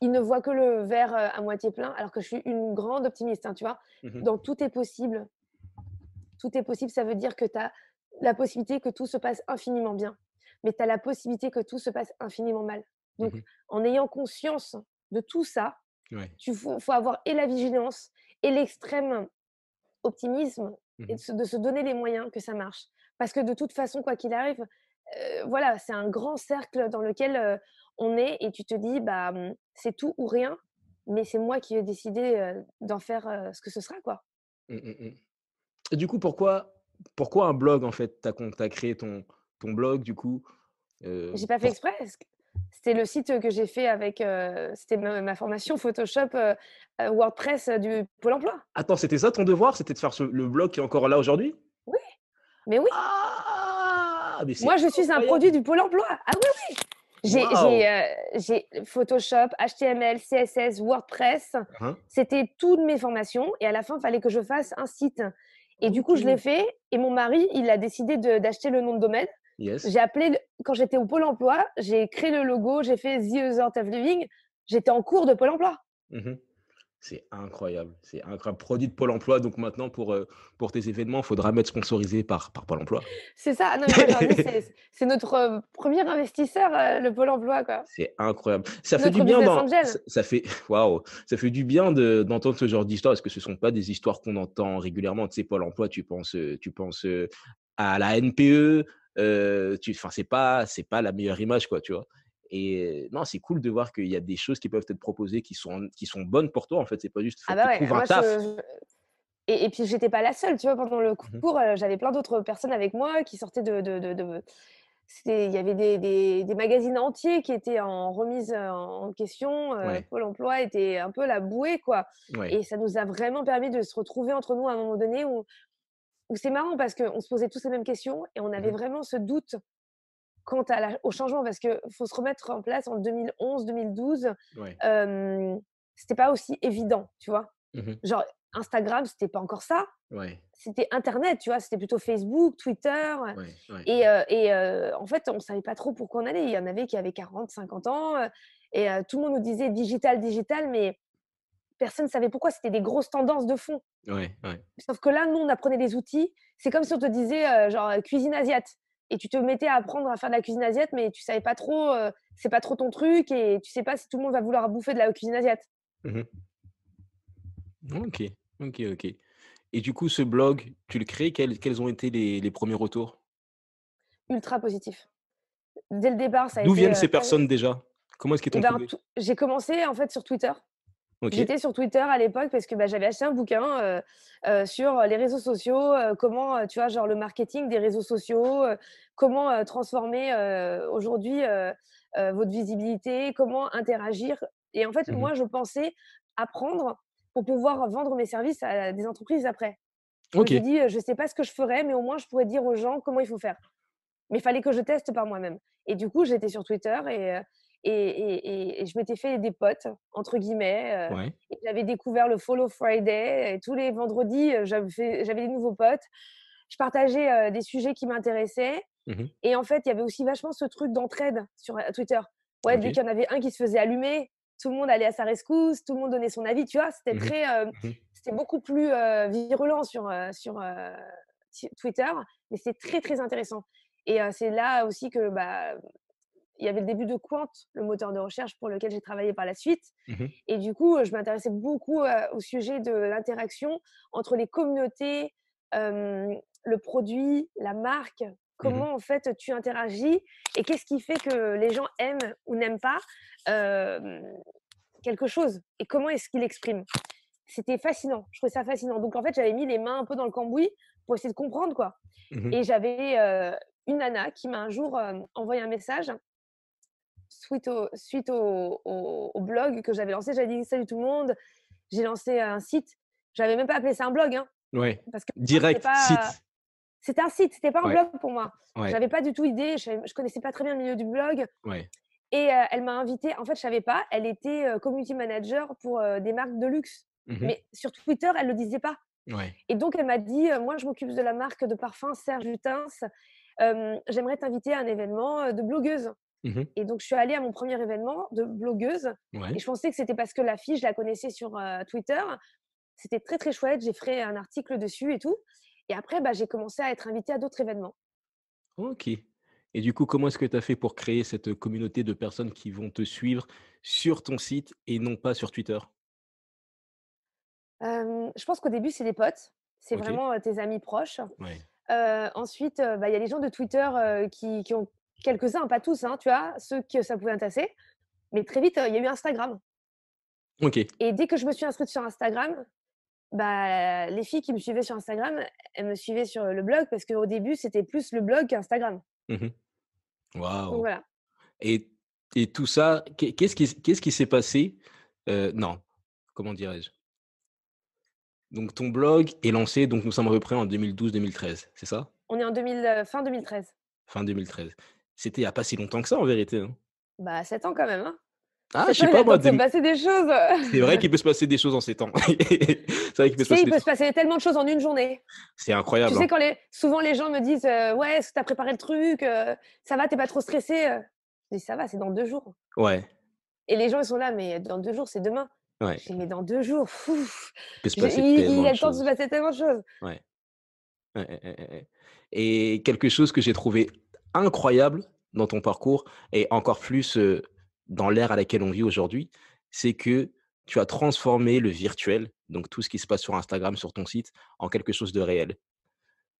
ils ne voient que le verre euh, à moitié plein, alors que je suis une grande optimiste, hein, tu vois. Mmh dans tout est possible. Tout est possible, ça veut dire que tu as la possibilité que tout se passe infiniment bien, mais tu as la possibilité que tout se passe infiniment mal. Donc, mmh en ayant conscience de tout ça, il faut, avoir et la vigilance et l'extrême optimisme mmh et de se, donner les moyens que ça marche. Parce que de toute façon, quoi qu'il arrive, voilà, c'est un grand cercle dans lequel on est et tu te dis, bah, mmh, c'est tout ou rien, mais c'est moi qui ai décidé d'en faire ce que ce sera, quoi.
et du coup, pourquoi, pourquoi un blog, en fait Tu as, créé ton, ton blog, du coup J'ai pas
fait exprès. C'était le site que j'ai fait avec. Euh, c'était ma, formation Photoshop euh, euh, WordPress du Pôle emploi.
Attends, c'était ça ton devoir C'était de faire le blog qui est encore là aujourd'hui Oui.
Mais oui. Ah,
Moi, je suis un produit
du Pôle emploi. Ah oui, oui. J'ai Photoshop, HTML, CSS, WordPress. Uh-huh. C'était toutes mes formations. Et à la fin, il fallait que je fasse un site. Et du coup, je l'ai fait. Et mon mari, il a décidé d'acheter le nom de domaine. J'ai appelé, quand j'étais au Pôle emploi, j'ai créé le logo, j'ai fait The Other of Living. J'étais en cours de Pôle emploi.
Mmh c'est incroyable. C'est incroyable. Produit de Pôle emploi. Donc maintenant, pour, euh, pour tes événements, il faudra mettre sponsorisé par, par Pôle emploi.
C'est ça. c'est notre euh, premier investisseur, euh, le Pôle emploi.
C'est incroyable. Ça fait, bien ça, fait, waouh. ça fait du bien d'entendre ce genre d'histoire parce que ce ne sont pas des histoires qu'on entend régulièrement. Tu sais, Pôle emploi, tu penses, tu penses à la NPE, euh, tu, c'est pas, c'est pas la meilleure image, quoi, tu vois. Et non, c'est cool de voir qu'il y a des choses qui peuvent être proposées, qui sont, qui sont bonnes pour toi, en fait. C'est pas juste, faut ah bah un taf.
Et, puis, j'étais pas la seule, tu vois, pendant le mmh cours, euh, j'avais plein d'autres personnes avec moi qui sortaient de, de, il y avait des, magazines entiers qui étaient en remise euh, en question. Pôle emploi était un peu la bouée, quoi. Et ça nous a vraiment permis de se retrouver entre nous à un moment donné où c'est marrant parce qu'on se posait tous les mêmes questions et on avait mmh vraiment ce doute quant à au changement parce qu'il faut se remettre en place en 2011, 2012. c'était pas aussi évident, tu vois. Mmh Genre, Instagram, c'était pas encore ça. C'était Internet, tu vois, c'était plutôt Facebook, Twitter. et, en fait, on savait pas trop pourquoi on allait. Il y en avait qui avaient 40, 50 ans et tout le monde nous disait digital, digital, mais personne ne savait pourquoi. C'était des grosses tendances de fond. Sauf que là, nous, on apprenait des outils. C'est comme si on te disait, euh, genre, euh, cuisine asiate. Et tu te mettais à apprendre à faire de la cuisine asiate, mais tu savais pas trop, euh, c'est pas trop ton truc, et tu sais pas si tout le monde va vouloir bouffer de la cuisine asiate.
Mmh ok, ok, ok. Et du coup, ce blog, tu le crées, quels, ont été les, premiers retours
Ultra positif. Dès le départ, ça a été. D'où viennent ces personnes
déjà Comment est-ce qu'ils t'ont eh ben,
J'ai commencé en fait sur Twitter. J'étais sur Twitter à l'époque parce que bah, j'avais acheté un bouquin euh, euh, sur les réseaux sociaux, comment, tu vois, genre le marketing des réseaux sociaux, comment transformer aujourd'hui votre visibilité, comment interagir. Et en fait, mmh moi, je pensais apprendre pour pouvoir vendre mes services à des entreprises après. Je me suis dit, je ne sais pas ce que je ferais, mais au moins, je pourrais dire aux gens comment il faut faire. Mais il fallait que je teste par moi-même. Et du coup, j'étais sur Twitter et, et, je m'étais fait des potes, entre guillemets. Euh, j'avais découvert le Follow Friday. Et tous les vendredis, euh, j'avais des nouveaux potes. Je partageais euh, des sujets qui m'intéressaient. Mmh et en fait, il y avait aussi vachement ce truc d'entraide sur Twitter. Ouais, dès qu'il y en avait un qui se faisait allumer, tout le monde allait à sa rescousse, tout le monde donnait son avis, tu vois. C'était mmh très, mmh c'était beaucoup plus virulent sur sur Twitter, mais c'est très très intéressant. Et c'est là aussi que bah, il y avait le début de Quant, le moteur de recherche pour lequel j'ai travaillé par la suite. Mmh et du coup, je m'intéressais beaucoup euh, au sujet de l'interaction entre les communautés, le produit, la marque. Mmh comment en fait tu interagis et qu'est-ce qui fait que les gens aiment ou n'aiment pas quelque chose et comment est-ce qu'ils l'expriment. C'était fascinant. Je trouvais ça fascinant. Donc en fait, j'avais mis les mains un peu dans le cambouis pour essayer de comprendre quoi. Mmh et j'avais une nana qui m'a un jour envoyé un message suite au, suite au, blog que j'avais lancé, j'avais dit salut tout le monde, j'ai lancé un site. J'avais même pas appelé ça un blog. Hein,
Parce Direct, site.
C'était un site, c'était pas un blog pour moi. J'avais pas du tout idée, je, je, connaissais pas très bien le milieu du blog. Et euh, elle m'a invité en fait, je savais pas, elle était euh, community manager pour euh, des marques de luxe. Mmh Mais sur Twitter, elle le disait pas. Et donc, elle m'a dit Moi, je m'occupe de la marque de parfum Serge Lutens. J'aimerais t'inviter à un événement de blogueuse. Mmh et donc, je suis allée à mon premier événement de blogueuse. Et je pensais que c'était parce que la fille, je la connaissais sur Twitter. C'était très, très chouette. J'ai fait un article dessus et tout. Et après, bah, j'ai commencé à être invitée à d'autres événements.
Ok. Et du coup, comment est-ce que tu as fait pour créer cette communauté de personnes qui vont te suivre sur ton site et non pas sur Twitter
Je pense qu'au début, c'est des potes. C'est vraiment tes amis proches. ensuite, bah, il y a les gens de Twitter qui, ont quelques-uns, pas tous, hein, tu vois, ceux que ça pouvait intéresser. Mais très vite, euh, il y a eu Instagram. Ok. Et dès que je me suis inscrite sur Instagram, bah, les filles qui me suivaient sur Instagram, elles me suivaient sur le blog parce qu'au début, c'était plus le blog qu'Instagram.
Mmh donc, voilà. Et, et, tout ça, qu'est-ce qui s'est passé euh, Non, comment dirais-je Donc, ton blog est lancé, donc nous sommes à peu près en 2012-2013, c'est ça
On est en 2000, euh, fin 2013.
Fin 2013. C'était il n'y a pas si longtemps que ça, en vérité. Hein.
Bah, 7 ans quand même. Hein.
Ah, je sais pas, moi. Il peut se passer
des choses. C'est vrai qu'il
peut se passer des choses en 7 ans. c'est vrai qu'il peut, se passer, il peut se
passer tellement de choses en une journée.
C'est incroyable. Tu sais, hein. quand
les... souvent les gens me disent Ouais, est-ce que tu as préparé le truc Ça va, t'es pas trop stressé Je dis Ça va, c'est dans deux jours. Ouais. Et les gens, ils sont là, mais dans deux jours, c'est demain. Ouais. Je dis Mais dans deux jours, il,
peut il, a de
se passer tellement de choses.
Ouais. Et quelque chose que j'ai trouvé incroyable dans ton parcours et encore plus dans l'ère à laquelle on vit aujourd'hui, c'est que tu as transformé le virtuel, donc tout ce qui se passe sur Instagram, sur ton site, en quelque chose de réel.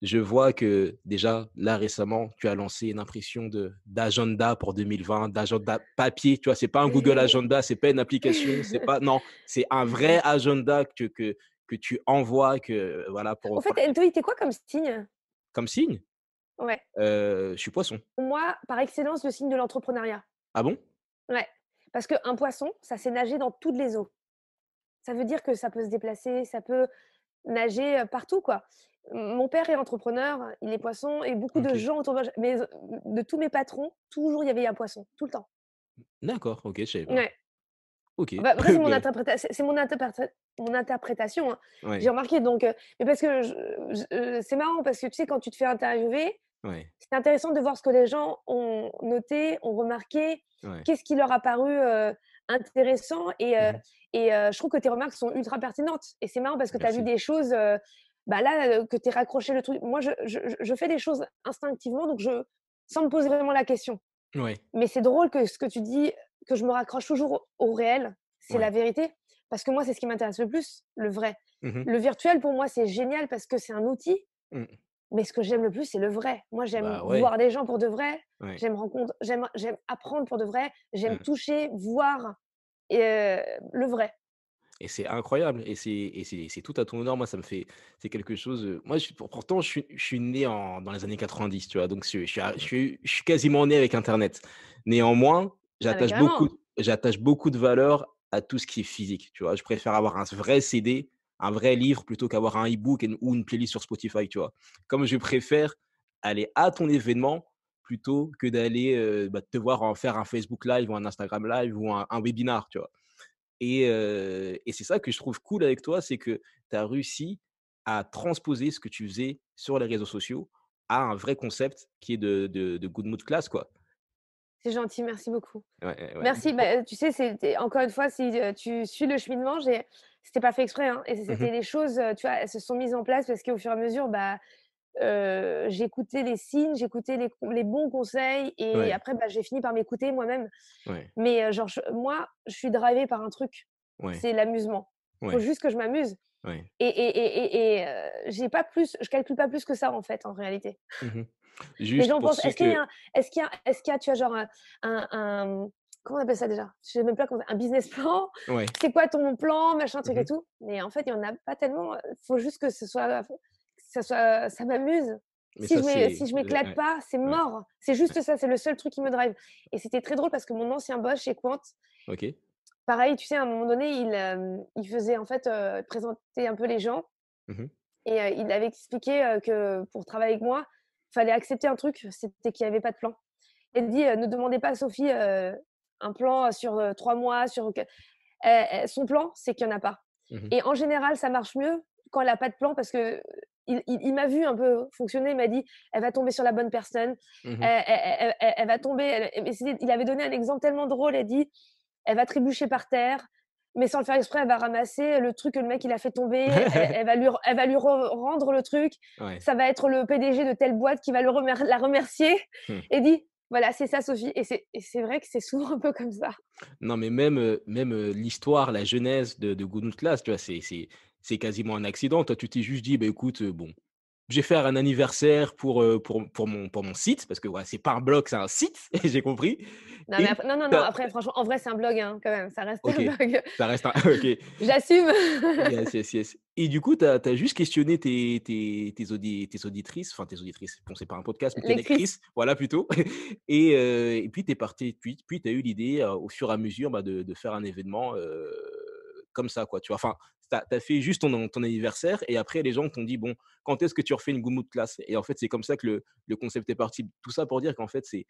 Je vois que déjà, là récemment, tu as lancé une impression d'agenda pour 2020, d'agenda papier. Tu vois, c'est pas un Google mmh. Agenda, c'est pas une application, c'est pas non, c'est un vrai agenda que, que, que tu envoies, que voilà pour. En fait,
elle était quoi comme signe Comme signe Ouais.
je suis poisson.
Moi, par excellence, le signe de l'entrepreneuriat. Ah bon Ouais. Parce qu'un poisson, ça sait nager dans toutes les eaux. Ça veut dire que ça peut se déplacer, ça peut nager partout, quoi. Mon père est entrepreneur, il est poisson, et beaucoup de gens autour de mais de tous mes patrons, toujours il y avait un poisson, tout le temps.
D'accord, ok, je Ok. Bah, c'est mon,
bah mon, interprétation. Hein. J'ai remarqué, donc. Mais parce que c'est marrant, parce que tu sais, quand tu te fais interviewer, c'est intéressant de voir ce que les gens ont noté, ont remarqué, qu'est-ce qui leur a paru intéressant. Et, mmh et je trouve que tes remarques sont ultra pertinentes. Et c'est marrant parce que tu as vu des choses, bah là, que tu es raccroché le truc. Moi, je, je, fais des choses instinctivement, donc je, sans me poser vraiment la question. Mais c'est drôle que ce que tu dis, que je me raccroche toujours au, réel, c'est la vérité. Parce que moi, c'est ce qui m'intéresse le plus, le vrai. Mmh le virtuel, pour moi, c'est génial parce que c'est un outil. Mmh. Mais ce que j'aime le plus, c'est le vrai. Moi, j'aime bah voir des gens pour de vrai. J'aime j'aime, j'aime apprendre pour de vrai. J'aime mmh. toucher, voir le vrai.
Et c'est incroyable. Et c'est tout à ton honneur. Moi, ça me fait. C'est quelque chose. Moi, je, pourtant, je suis, je suis né dans les années 90, tu vois. Donc, je, je suis, suis quasiment né avec Internet. Néanmoins, ah, j'attache beaucoup. beaucoup, beaucoup de valeur à tout ce qui est physique. Tu vois, je préfère avoir un vrai CD un vrai livre plutôt qu'avoir un e-book ou une playlist sur Spotify, tu vois. Comme je préfère aller à ton événement plutôt que d'aller euh, bah, te voir en faire un Facebook Live ou un Instagram Live ou un, webinar, tu vois. Euh, et, c'est ça que je trouve cool avec toi, c'est que tu as réussi à transposer ce que tu faisais sur les réseaux sociaux à un vrai concept qui est de, de, good mood class, quoi.
C'est gentil, merci beaucoup. Merci. Bah, tu sais, c'est encore une fois, si euh, tu suis le cheminement, j'ai c'était pas fait exprès. Hein. Et mmh c'était des choses, tu vois, elles se sont mises en place parce qu'au fur et à mesure, bah, j'écoutais les signes, j'écoutais les, les, bons conseils et après, bah, j'ai fini par m'écouter moi-même. Mais genre, moi, je suis drivée par un truc. C'est l'amusement. Il faut juste que je m'amuse. Et, et, et, et j'ai pas plus, je calcule pas plus que ça en fait, en réalité.
Mmh juste est-ce qu'il y a,
est-ce qu'il y a, est-ce qu'il y a, tu as genre un comment on appelle ça déjà Je sais même pas comment un business plan. C'est quoi ton plan, machin, truc et mhm. tout. Mais en fait, il y en a pas tellement. Il faut juste que ce soit, ça soit, ça m'amuse. Si, je si je m'éclate pas, c'est mort. C'est juste ça. C'est le seul truc qui me drive. Et c'était très drôle parce que mon ancien boss chez Quant. Pareil, tu sais, à un moment donné, il, euh, il faisait en fait euh, présenter un peu les gens. Mhm. Et euh, il avait expliqué que pour travailler avec moi, fallait accepter un truc, c'était qu'il n'y avait pas de plan. Elle dit, ne demandez pas à Sophie un plan sur trois mois, sur eh, eh, son plan, c'est qu'il n'y en a pas. Mmh et en général, ça marche mieux quand elle n'a pas de plan parce que il, m'a vu un peu fonctionner, il m'a dit elle va tomber sur la bonne personne, mmh eh, elle, va tomber. il avait donné un exemple tellement drôle, elle dit elle va trébucher par terre, mais sans le faire exprès, elle va ramasser le truc que le mec il a fait tomber, elle, va lui, elle va lui rendre le truc, ça va être le PDG de telle boîte qui va le la remercier mmh. et dit voilà, c'est ça, Sophie. Et c'est vrai que c'est souvent un peu comme ça.
Non, mais même, euh, même euh, l'histoire, la genèse de, de tu vois, c'est quasiment un accident. Toi, tu t'es juste dit, bah, écoute, euh, bon, je vais faire un anniversaire pour, euh, pour, pour, mon, pour mon site, parce que voilà c'est pas un blog, c'est un site, j'ai compris. Non, non, non, après,
franchement, en vrai, c'est un blog, hein, quand même, ça reste un blog.
Ça reste un, ok.
J'assume.
yes,
yes, yes. Et du coup, tu as, juste questionné tes, tes, tes auditrices, enfin tes auditrices, bon, c'est pas un podcast, mais tes lectrices, voilà plutôt. Et, euh, et puis, tu es parti, puis, puis tu as eu l'idée, euh, au fur et à mesure, bah, de, de, faire un événement. comme ça, quoi. Tu vois, enfin, tu as, fait juste ton, anniversaire et après, les gens t'ont dit, bon, quand est-ce que tu refais une de classe Et en fait, c'est comme ça que le, concept est parti. Tout ça pour dire qu'en fait, c'est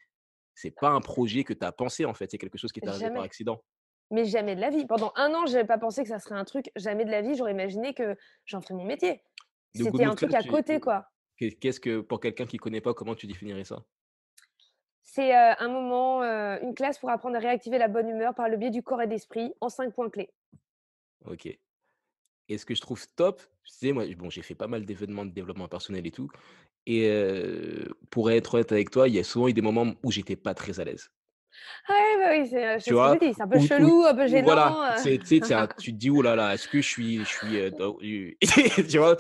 c'est pas un projet que tu as pensé en fait, c'est quelque chose qui est arrivé par accident.
Mais jamais de la vie. Pendant un an, n'avais pas pensé que ça serait un truc. Jamais de la vie, j'aurais imaginé que j'en ferais mon métier.
C'était un truc à côté, quoi. Qu'est-ce que pour quelqu'un qui connaît pas, comment tu définirais ça
C'est euh, un moment, euh, une classe pour apprendre à réactiver la bonne humeur par le biais du corps et d'esprit en cinq points clés.
Ok. Et ce que je trouve top, c'est moi, bon, j'ai fait pas mal d'événements de développement personnel et tout. Et pour être honnête avec toi, il y a souvent eu des moments où j'étais pas très à l'aise.
Ah oui, c'est un peu chelou, un peu gênant. Voilà, tu te
dis, oh là là, est-ce que je suis. Je suis tu vois,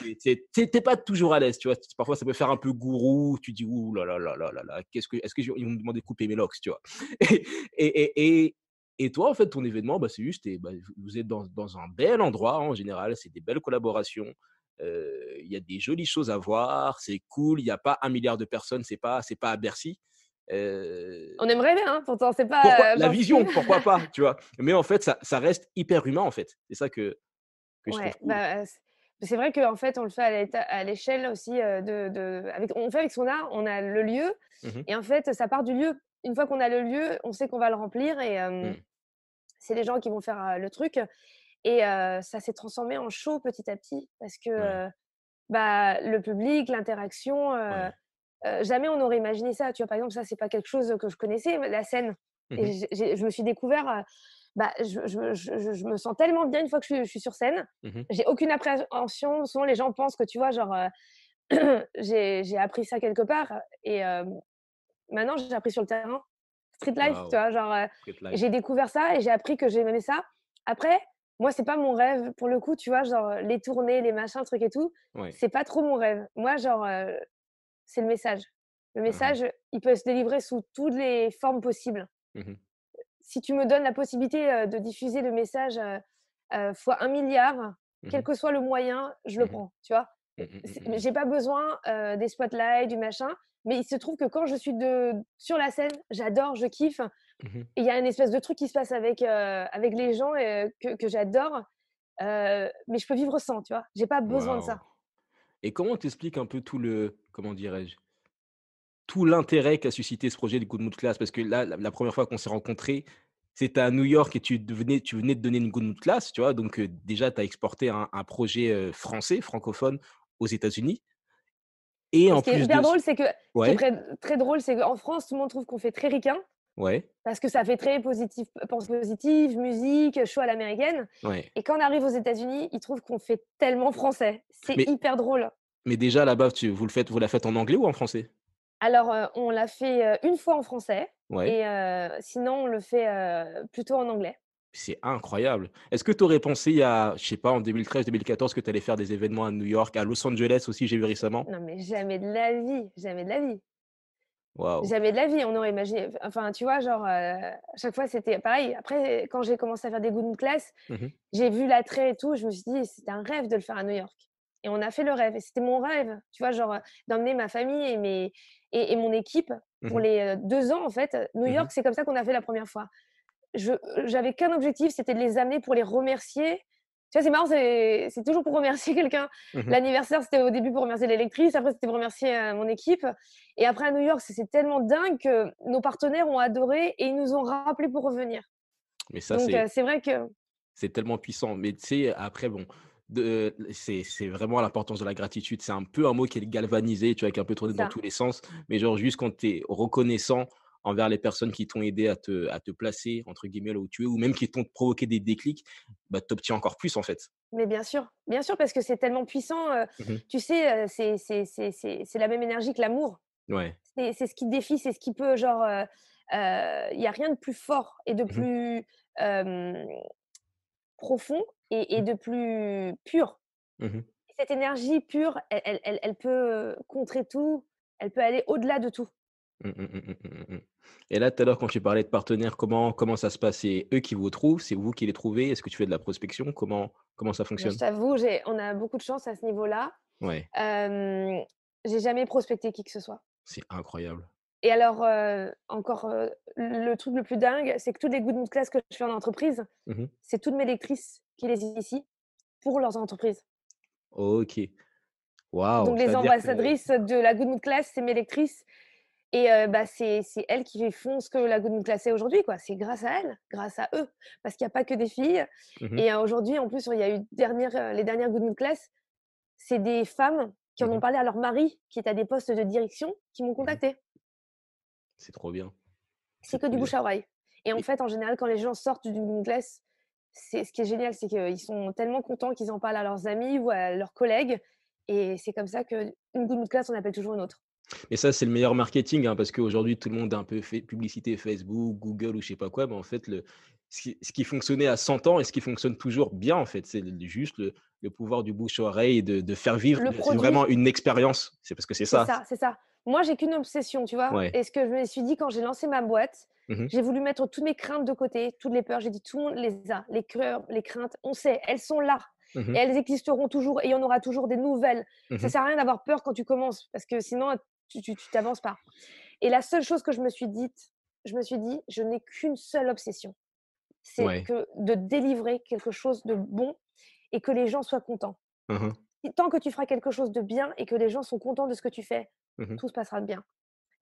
tu t'es pas toujours à l'aise, tu vois. Parfois, ça peut faire un peu gourou, tu te dis, oh là là là là là, qu'est-ce que, est-ce qu'ils vont me demander de couper mes locks, tu vois. et, et, et toi, en fait, ton événement, bah, c'est juste, et, bah, vous êtes dans, un bel endroit en général, c'est des belles collaborations, euh, il y a des jolies choses à voir, c'est cool, il n'y a pas un milliard de personnes, c'est pas, pas à Bercy. Euh
on aimerait bien, hein, pourtant, c'est pas. Euh, la vision, pourquoi pas,
tu vois. Mais en fait, ça, reste hyper humain, en fait. C'est ça que, je trouve. Bah,
c'est vrai qu'en fait, on le fait à l'échelle aussi. De, avec, on fait avec son art. on a le lieu. Mmh et en fait, ça part du lieu une fois qu'on a le lieu, on sait qu'on va le remplir et mmh. c'est les gens qui vont faire le truc. Et ça s'est transformé en show petit à petit parce que bah, le public, l'interaction, jamais on aurait imaginé ça. Tu vois, par exemple, ça, c'est pas quelque chose que je connaissais, la scène. Mmh et je me suis découvert. Bah, je, me sens tellement bien une fois que je, suis sur scène. Mmh j'ai aucune appréhension. Souvent, les gens pensent que, tu vois, genre, j'ai appris ça quelque part. Et maintenant j'ai appris sur le terrain. Street life, tu vois, genre, euh, j'ai découvert ça et j'ai appris que j'aimais ça. Après, moi, c'est pas mon rêve pour le coup, tu vois, genre, euh, les tournées, les machins, le truc et tout, ce c'est pas trop mon rêve. Moi, genre, euh, c'est le message. Le mmh message, il peut se délivrer sous toutes les formes possibles. Mmh si tu me donnes la possibilité de diffuser le message fois un milliard, mmh quel que soit le moyen, je le prends, tu vois. J'ai pas besoin des spotlights, du machin. Mais il se trouve que quand je suis de, sur la scène, j'adore, je kiffe. Mmh il y a une espèce de truc qui se passe avec, euh, avec les gens et, euh, que, que j'adore. Euh, mais je peux vivre sans, tu vois. J'ai pas besoin de ça.
Et comment t'expliques un peu tout le, comment dirais-je, tout l'intérêt qu'a suscité ce projet de Good Mood Class Parce que là, la, première fois qu'on s'est rencontrés, c'était à New York et tu, devenais, tu venais de donner une Good Mood Class, tu vois. Donc déjà, tu as exporté un, un projet français, francophone, aux États-Unis ce qui est hyper drôle, c'est que
très, drôle, c'est qu'en France, tout le monde trouve qu'on fait très ricain. Parce que ça fait très positif, pense positive, musique, show à l'américaine. Et quand on arrive aux États-Unis, ils trouvent qu'on fait tellement français. C'est hyper drôle.
Mais déjà là-bas, tu, vous le faites, vous la faites en anglais ou en français
Alors, euh, on l'a fait euh, une fois en français. Et euh, sinon, on le fait plutôt en anglais.
C'est incroyable. Est-ce que tu aurais pensé, je ne je sais pas, en 2013-2014, que tu allais faire des événements à New York, à Los Angeles aussi, j'ai vu récemment
Non, mais jamais de la vie, jamais de la vie. Jamais de la vie, on aurait imaginé. Enfin, tu vois, genre, euh, à chaque fois c'était pareil. Après, quand j'ai commencé à faire des good Class, mmh j'ai vu l'attrait et tout. Je me suis dit, c'était un rêve de le faire à New York. Et on a fait le rêve. Et c'était mon rêve, tu vois, genre, d'emmener ma famille et, mes, et, mon équipe mmh pour les euh, deux ans, en fait. New mmh York, c'est comme ça qu'on a fait la première fois. Euh, j'avais qu'un objectif, c'était de les amener pour les remercier. Tu vois, c'est marrant, c'est toujours pour remercier quelqu'un. Mmh L'anniversaire, c'était au début pour remercier l'électrice, après, c'était pour remercier euh, mon équipe. Et après, à New York, c'est tellement dingue que nos partenaires ont adoré et ils nous ont rappelé pour revenir.
Mais ça, euh, c'est vrai que. C'est tellement puissant. Mais tu sais, après, bon, c'est vraiment l'importance de la gratitude. C'est un peu un mot qui est galvanisé, tu vois, avec un peu tourné dans tous les sens. Mais genre, juste quand tu es reconnaissant envers les personnes qui t'ont aidé à te, placer, entre guillemets, là où tu es, ou même qui t'ont provoqué des déclics, bah, tu obtiens encore plus en fait.
Mais bien sûr, bien sûr, parce que c'est tellement puissant. Euh, mmh tu sais, euh, c'est la même énergie que l'amour. Ouais. C'est ce qui défie, c'est ce qui peut, genre, euh, il n'y a rien de plus fort et de mmh plus profond et, mmh. de plus pur. Cette énergie pure, elle, elle, elle, peut contrer tout, elle peut aller au-delà de tout.
Mmh, mmh, mmh, Et là, tout à l'heure, quand tu parlais de partenaires, comment, comment ça se passe C'est eux qui vous trouvent C'est vous qui les trouvez Est-ce que tu fais de la prospection comment, comment ça bah, fonctionne Je
t'avoue, on a beaucoup de chance à ce niveau-là. Ouais. Euh, j'ai jamais prospecté qui que ce soit.
C'est incroyable.
Et alors, encore, le truc le plus dingue, c'est que toutes les good class que je fais en entreprise, c'est toutes mes lectrices qui les ici pour leurs entreprises.
Ok. waouh Donc, les ambassadrices
de la Good Mood Class, c'est mes lectrices et bah, c'est elles qui font ce que la Good Class est aujourd'hui. C'est grâce à elles, grâce à eux. Parce qu'il n'y a pas que des filles. Mmh Et aujourd'hui, en plus, il y a eu dernière, les dernières Good Class, c'est des femmes qui en mmh ont parlé à leur mari, qui est à des postes de direction, qui m'ont mmh contacté.
C'est trop bien. C'est que du bouche à
oreille. Et, en fait, en général, quand les gens sortent du Good Class, ce qui est génial, c'est qu'ils sont tellement contents qu'ils en parlent à leurs amis ou à leurs collègues. Et c'est comme ça qu'une Good Class, on appelle toujours une autre.
Mais ça, c'est le meilleur marketing, hein, parce qu'aujourd'hui, tout le monde a un peu fait publicité Facebook, Google ou je sais pas quoi. Mais en fait, le, ce, qui, fonctionnait à 100 ans et ce qui fonctionne toujours bien, en fait, c'est juste le, pouvoir du bouche-oreille de, de faire vivre vraiment une expérience. C'est parce que c'est ça. C'est ça,
c'est ça. Moi, j'ai qu'une obsession, tu vois. Et ce que je me suis dit quand j'ai lancé ma boîte, mmh j'ai voulu mettre toutes mes craintes de côté, toutes les peurs. J'ai dit, tout le monde les a, les, les craintes, on sait, elles sont là. Mmh et elles existeront toujours et il y en aura toujours des nouvelles. Mmh ça sert à rien d'avoir peur quand tu commences parce que sinon tu t'avances pas. Et la seule chose que je me suis dite, je me suis dit, je n'ai qu'une seule obsession.
C'est que
de délivrer quelque chose de bon et que les gens soient contents. Mmh tant que tu feras quelque chose de bien et que les gens sont contents de ce que tu fais, mmh tout se passera bien.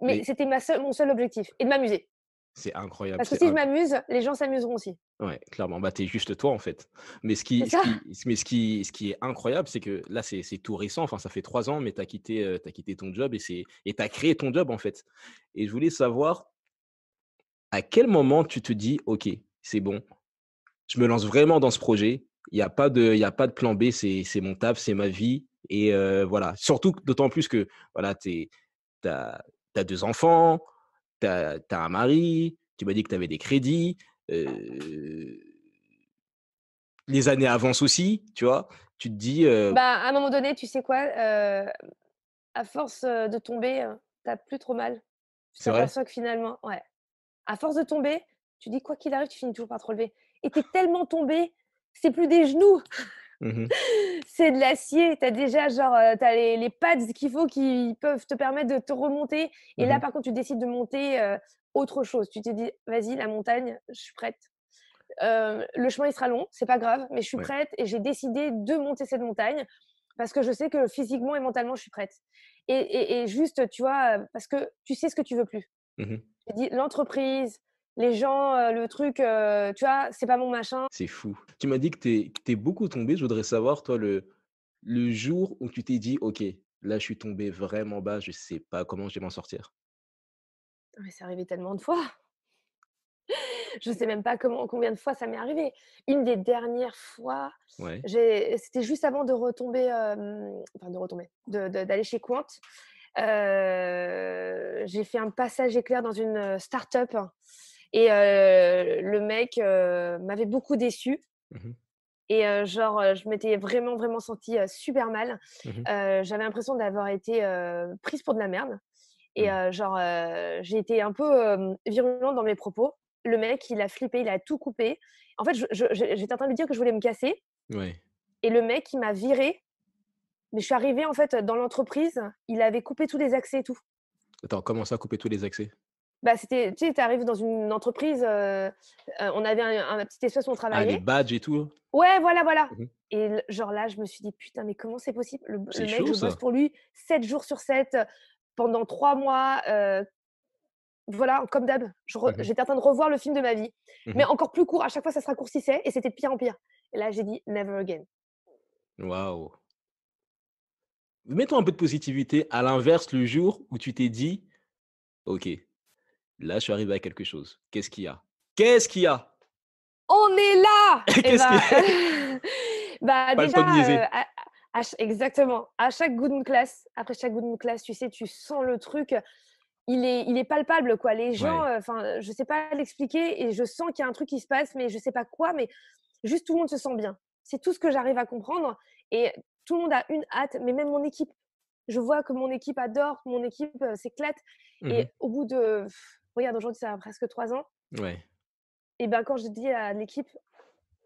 Mais, Mais... c'était ma seule, mon seul objectif, et de m'amuser.
C'est incroyable. Parce que si je
m'amuse, les gens s'amuseront aussi.
Ouais, clairement. Bah, t'es juste toi, en fait. Mais ce qui, mais ce qui, ce qui est incroyable, c'est que là, c'est tout récent. Enfin, ça fait trois ans, mais t'as quitté, euh, as quitté ton job et t'as créé ton job, en fait. Et je voulais savoir à quel moment tu te dis, OK, c'est bon, je me lance vraiment dans ce projet. Il n'y a, pas de, y a pas de plan B, c'est mon taf, c'est ma vie. Et euh, voilà. Surtout, d'autant plus que voilà, tu as deux enfants tu as, un mari, tu m'as dit que tu avais des crédits. les années avancent aussi, tu vois. Tu te dis.
Bah, à un moment donné, tu sais quoi À force de tomber, hein, tu n'as plus trop mal. Tu t'aperçois que finalement, ouais. À force de tomber, tu dis quoi qu'il arrive, tu finis toujours par te relever. Et es tellement tombé, c'est plus des genoux. Mmh c'est de l'acier. Tu as déjà genre, euh, as les, les, pads qu'il faut qui peuvent te permettre de te remonter. Et mmh là, par contre, tu décides de monter euh, autre chose. Tu te dis, vas-y, la montagne, je suis prête. Euh, le chemin, il sera long, c'est pas grave, mais je suis prête et j'ai décidé de monter cette montagne parce que je sais que physiquement et mentalement, je suis prête. Et, et, juste, tu vois, parce que tu sais ce que tu veux plus. Mmh dis, l'entreprise, les gens, le truc, tu vois, c'est pas mon machin.
C'est fou. Tu m'as dit que tu es beaucoup tombé. Je voudrais savoir, toi, le, le jour où tu t'es dit, OK, là, je suis tombé vraiment bas, je sais pas comment je vais m'en sortir.
Mais c'est arrivé tellement de fois. je sais même pas comment, combien de fois ça m'est arrivé. Une des dernières fois, c'était juste avant de retomber, enfin de retomber, d'aller chez Quant. j'ai fait un passage éclair dans une start-up hein. Et le mec m'avait beaucoup déçu. Mmh et genre, je m'étais vraiment, vraiment sentie super mal. Mmh j'avais l'impression d'avoir été prise pour de la merde. Et mmh. genre, j'ai été un peu virulente dans mes propos. Le mec, il a flippé, il a tout coupé. En fait, j'étais en train de lui dire que je voulais me casser. Et le mec, il m'a viré. Mais je suis arrivée, en fait, dans l'entreprise, il avait coupé tous les accès et tout.
Attends, comment ça, couper tous les accès
bah, c'était, tu arrives dans une entreprise, euh, euh, on avait un, petit espace où on travaillait. Ah, les
badges et tout.
Ouais, voilà, voilà. Mmh et genre là, je me suis dit, putain, mais comment c'est possible Le, mec, je bosse pour lui 7 jours sur 7, euh, pendant 3 mois. voilà, comme d'hab, mmh j'étais en train de revoir le film de ma vie. Mmh mais encore plus court, à chaque fois, ça se raccourcissait et c'était de pire en pire. Et là, j'ai dit, never again.
Waouh. Mettons un peu de positivité à l'inverse le jour où tu t'es dit, OK, Là, je suis arrivé à quelque chose. Qu'est-ce qu'il y a Qu'est-ce qu'il y a
On est là eh Qu'est-ce ben, qu'il y a bah, déjà, euh, exactement. À chaque good class, après chaque good class, tu sais, tu sens le truc. Il est, il est palpable, quoi. Les gens, euh, enfin, euh, je sais pas l'expliquer et je sens qu'il y a un truc qui se passe, mais je ne sais pas quoi, mais juste tout le monde se sent bien. C'est tout ce que j'arrive à comprendre et tout le monde a une hâte, mais même mon équipe. Je vois que mon équipe adore, mon équipe s'éclate. Mmh et au bout de regarde, aujourd'hui, ça a presque trois ans. Ouais. Et ben quand je dis à l'équipe,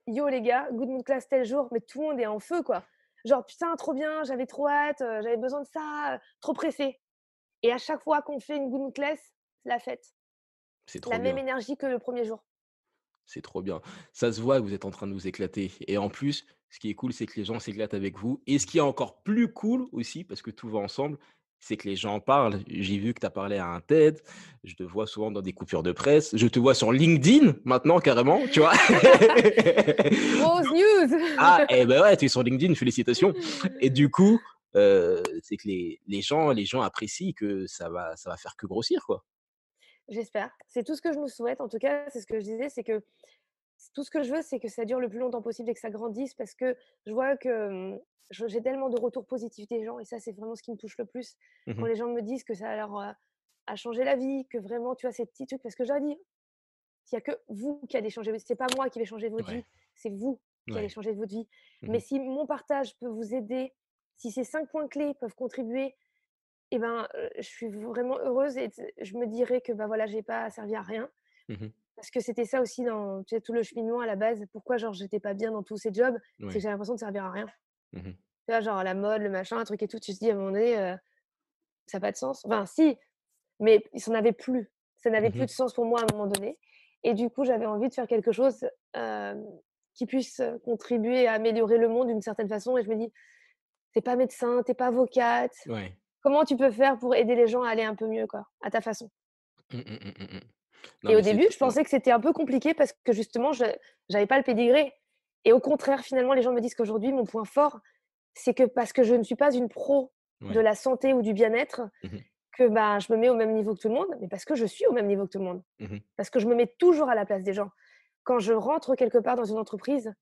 yo les gars, Good Mood Class tel jour, mais tout le monde est en feu, quoi. Genre, putain, trop bien, j'avais trop hâte, euh, j'avais besoin de ça, euh, trop pressé. Et à chaque fois qu'on fait une Good Mood Class, c'est la fête. C'est trop La même énergie que le premier jour.
C'est trop bien. Ça se voit que vous êtes en train de vous éclater. Et en plus, ce qui est cool, c'est que les gens s'éclatent avec vous. Et ce qui est encore plus cool aussi, parce que tout va ensemble, c'est que les gens parlent. J'ai vu que tu as parlé à un TED, je te vois souvent dans des coupures de presse, je te vois sur LinkedIn maintenant carrément, tu vois.
Grosse news
Ah, eh ben ouais, tu es sur LinkedIn, félicitations. Et du coup, euh, c'est que les, les, gens, les gens apprécient que ça va, ça va faire que grossir, quoi.
J'espère. C'est tout ce que je me souhaite. En tout cas, c'est ce que je disais, c'est que tout ce que je veux, c'est que ça dure le plus longtemps possible et que ça grandisse parce que je vois que j'ai tellement de retours positifs des gens et ça, c'est vraiment ce qui me touche le plus. Mmh Quand les gens me disent que ça leur a, changé la vie, que vraiment, tu vois, ces petits trucs, parce que j'ai dit, il n'y a que vous qui allez changer, c'est pas moi qui vais changer votre vie, c'est vous qui allez changer votre vie. Mmh Mais si mon partage peut vous aider, si ces cinq points clés peuvent contribuer, et eh ben, je suis vraiment heureuse et je me dirais que bah, voilà, j'ai pas servi à rien. Mmh parce que c'était ça aussi dans tout le cheminement à la base. Pourquoi, genre, j'étais pas bien dans tous ces jobs C'est que j'avais l'impression de servir à rien. Mmh tu vois, genre, la mode, le machin, un truc et tout, tu te dis à un moment donné, ça n'a pas de sens. Enfin, si, mais ça n'avait plus. Ça n'avait mmh plus de sens pour moi à un moment donné. Et du coup, j'avais envie de faire quelque chose qui puisse contribuer à améliorer le monde d'une certaine façon. Et je me dis, t'es pas médecin, t'es pas avocate. Comment tu peux faire pour aider les gens à aller un peu mieux, quoi, à ta façon
mmh, et au début, je hein. pensais
que c'était un peu compliqué parce que justement, je n'avais pas le pédigré. Et au contraire, finalement, les gens me disent qu'aujourd'hui, mon point fort, c'est que parce que je ne suis pas une pro de la santé ou du bien-être, mmh que bah, je me mets au même niveau que tout le monde, mais parce que je suis au même niveau que tout le monde. Mmh parce que je me mets toujours à la place des gens. Quand je rentre quelque part dans une entreprise,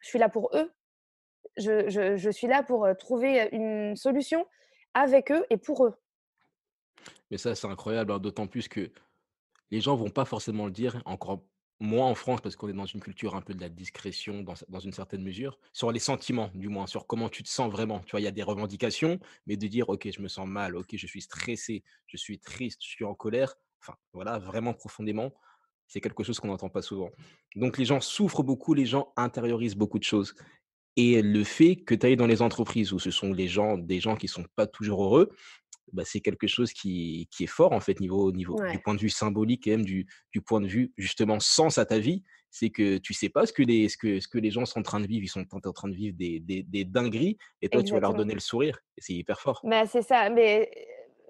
je suis là pour eux. Je, je, suis là pour euh, trouver euh, une solution avec eux et pour eux.
Mais ça, c'est incroyable, hein, d'autant plus que les gens vont pas forcément le dire, encore moins en France, parce qu'on est dans une culture un peu de la discrétion dans, une certaine mesure, sur les sentiments, du moins, sur comment tu te sens vraiment. Tu vois, il y a des revendications, mais de dire, OK, je me sens mal, OK, je suis stressé, je suis triste, je suis en colère, enfin, voilà, vraiment profondément, c'est quelque chose qu'on n'entend pas souvent. Donc, les gens souffrent beaucoup, les gens intériorisent beaucoup de choses. Et le fait que tu ailles dans les entreprises où ce sont les gens, des gens qui ne sont pas toujours heureux, bah, c'est quelque chose qui, qui, est fort en fait niveau, niveau du point de vue symbolique et même du, du, point de vue justement sens à ta vie c'est que tu sais pas ce que les ce que, ce que les gens sont en train de vivre ils sont en train de vivre des, des, des dingueries et toi tu vas leur donner le sourire c'est hyper fort
bah, c'est ça mais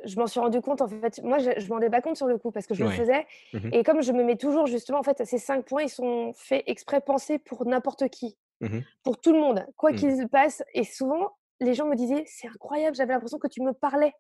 je m'en suis rendu compte en fait moi je, je m'en rendais pas compte sur le coup parce que je le faisais mmh et comme je me mets toujours justement en fait ces cinq points ils sont faits exprès pensés pour n'importe qui mmh pour tout le monde, quoi mmh qu'il se passe. Et souvent, les gens me disaient c'est incroyable, j'avais l'impression que tu me parlais.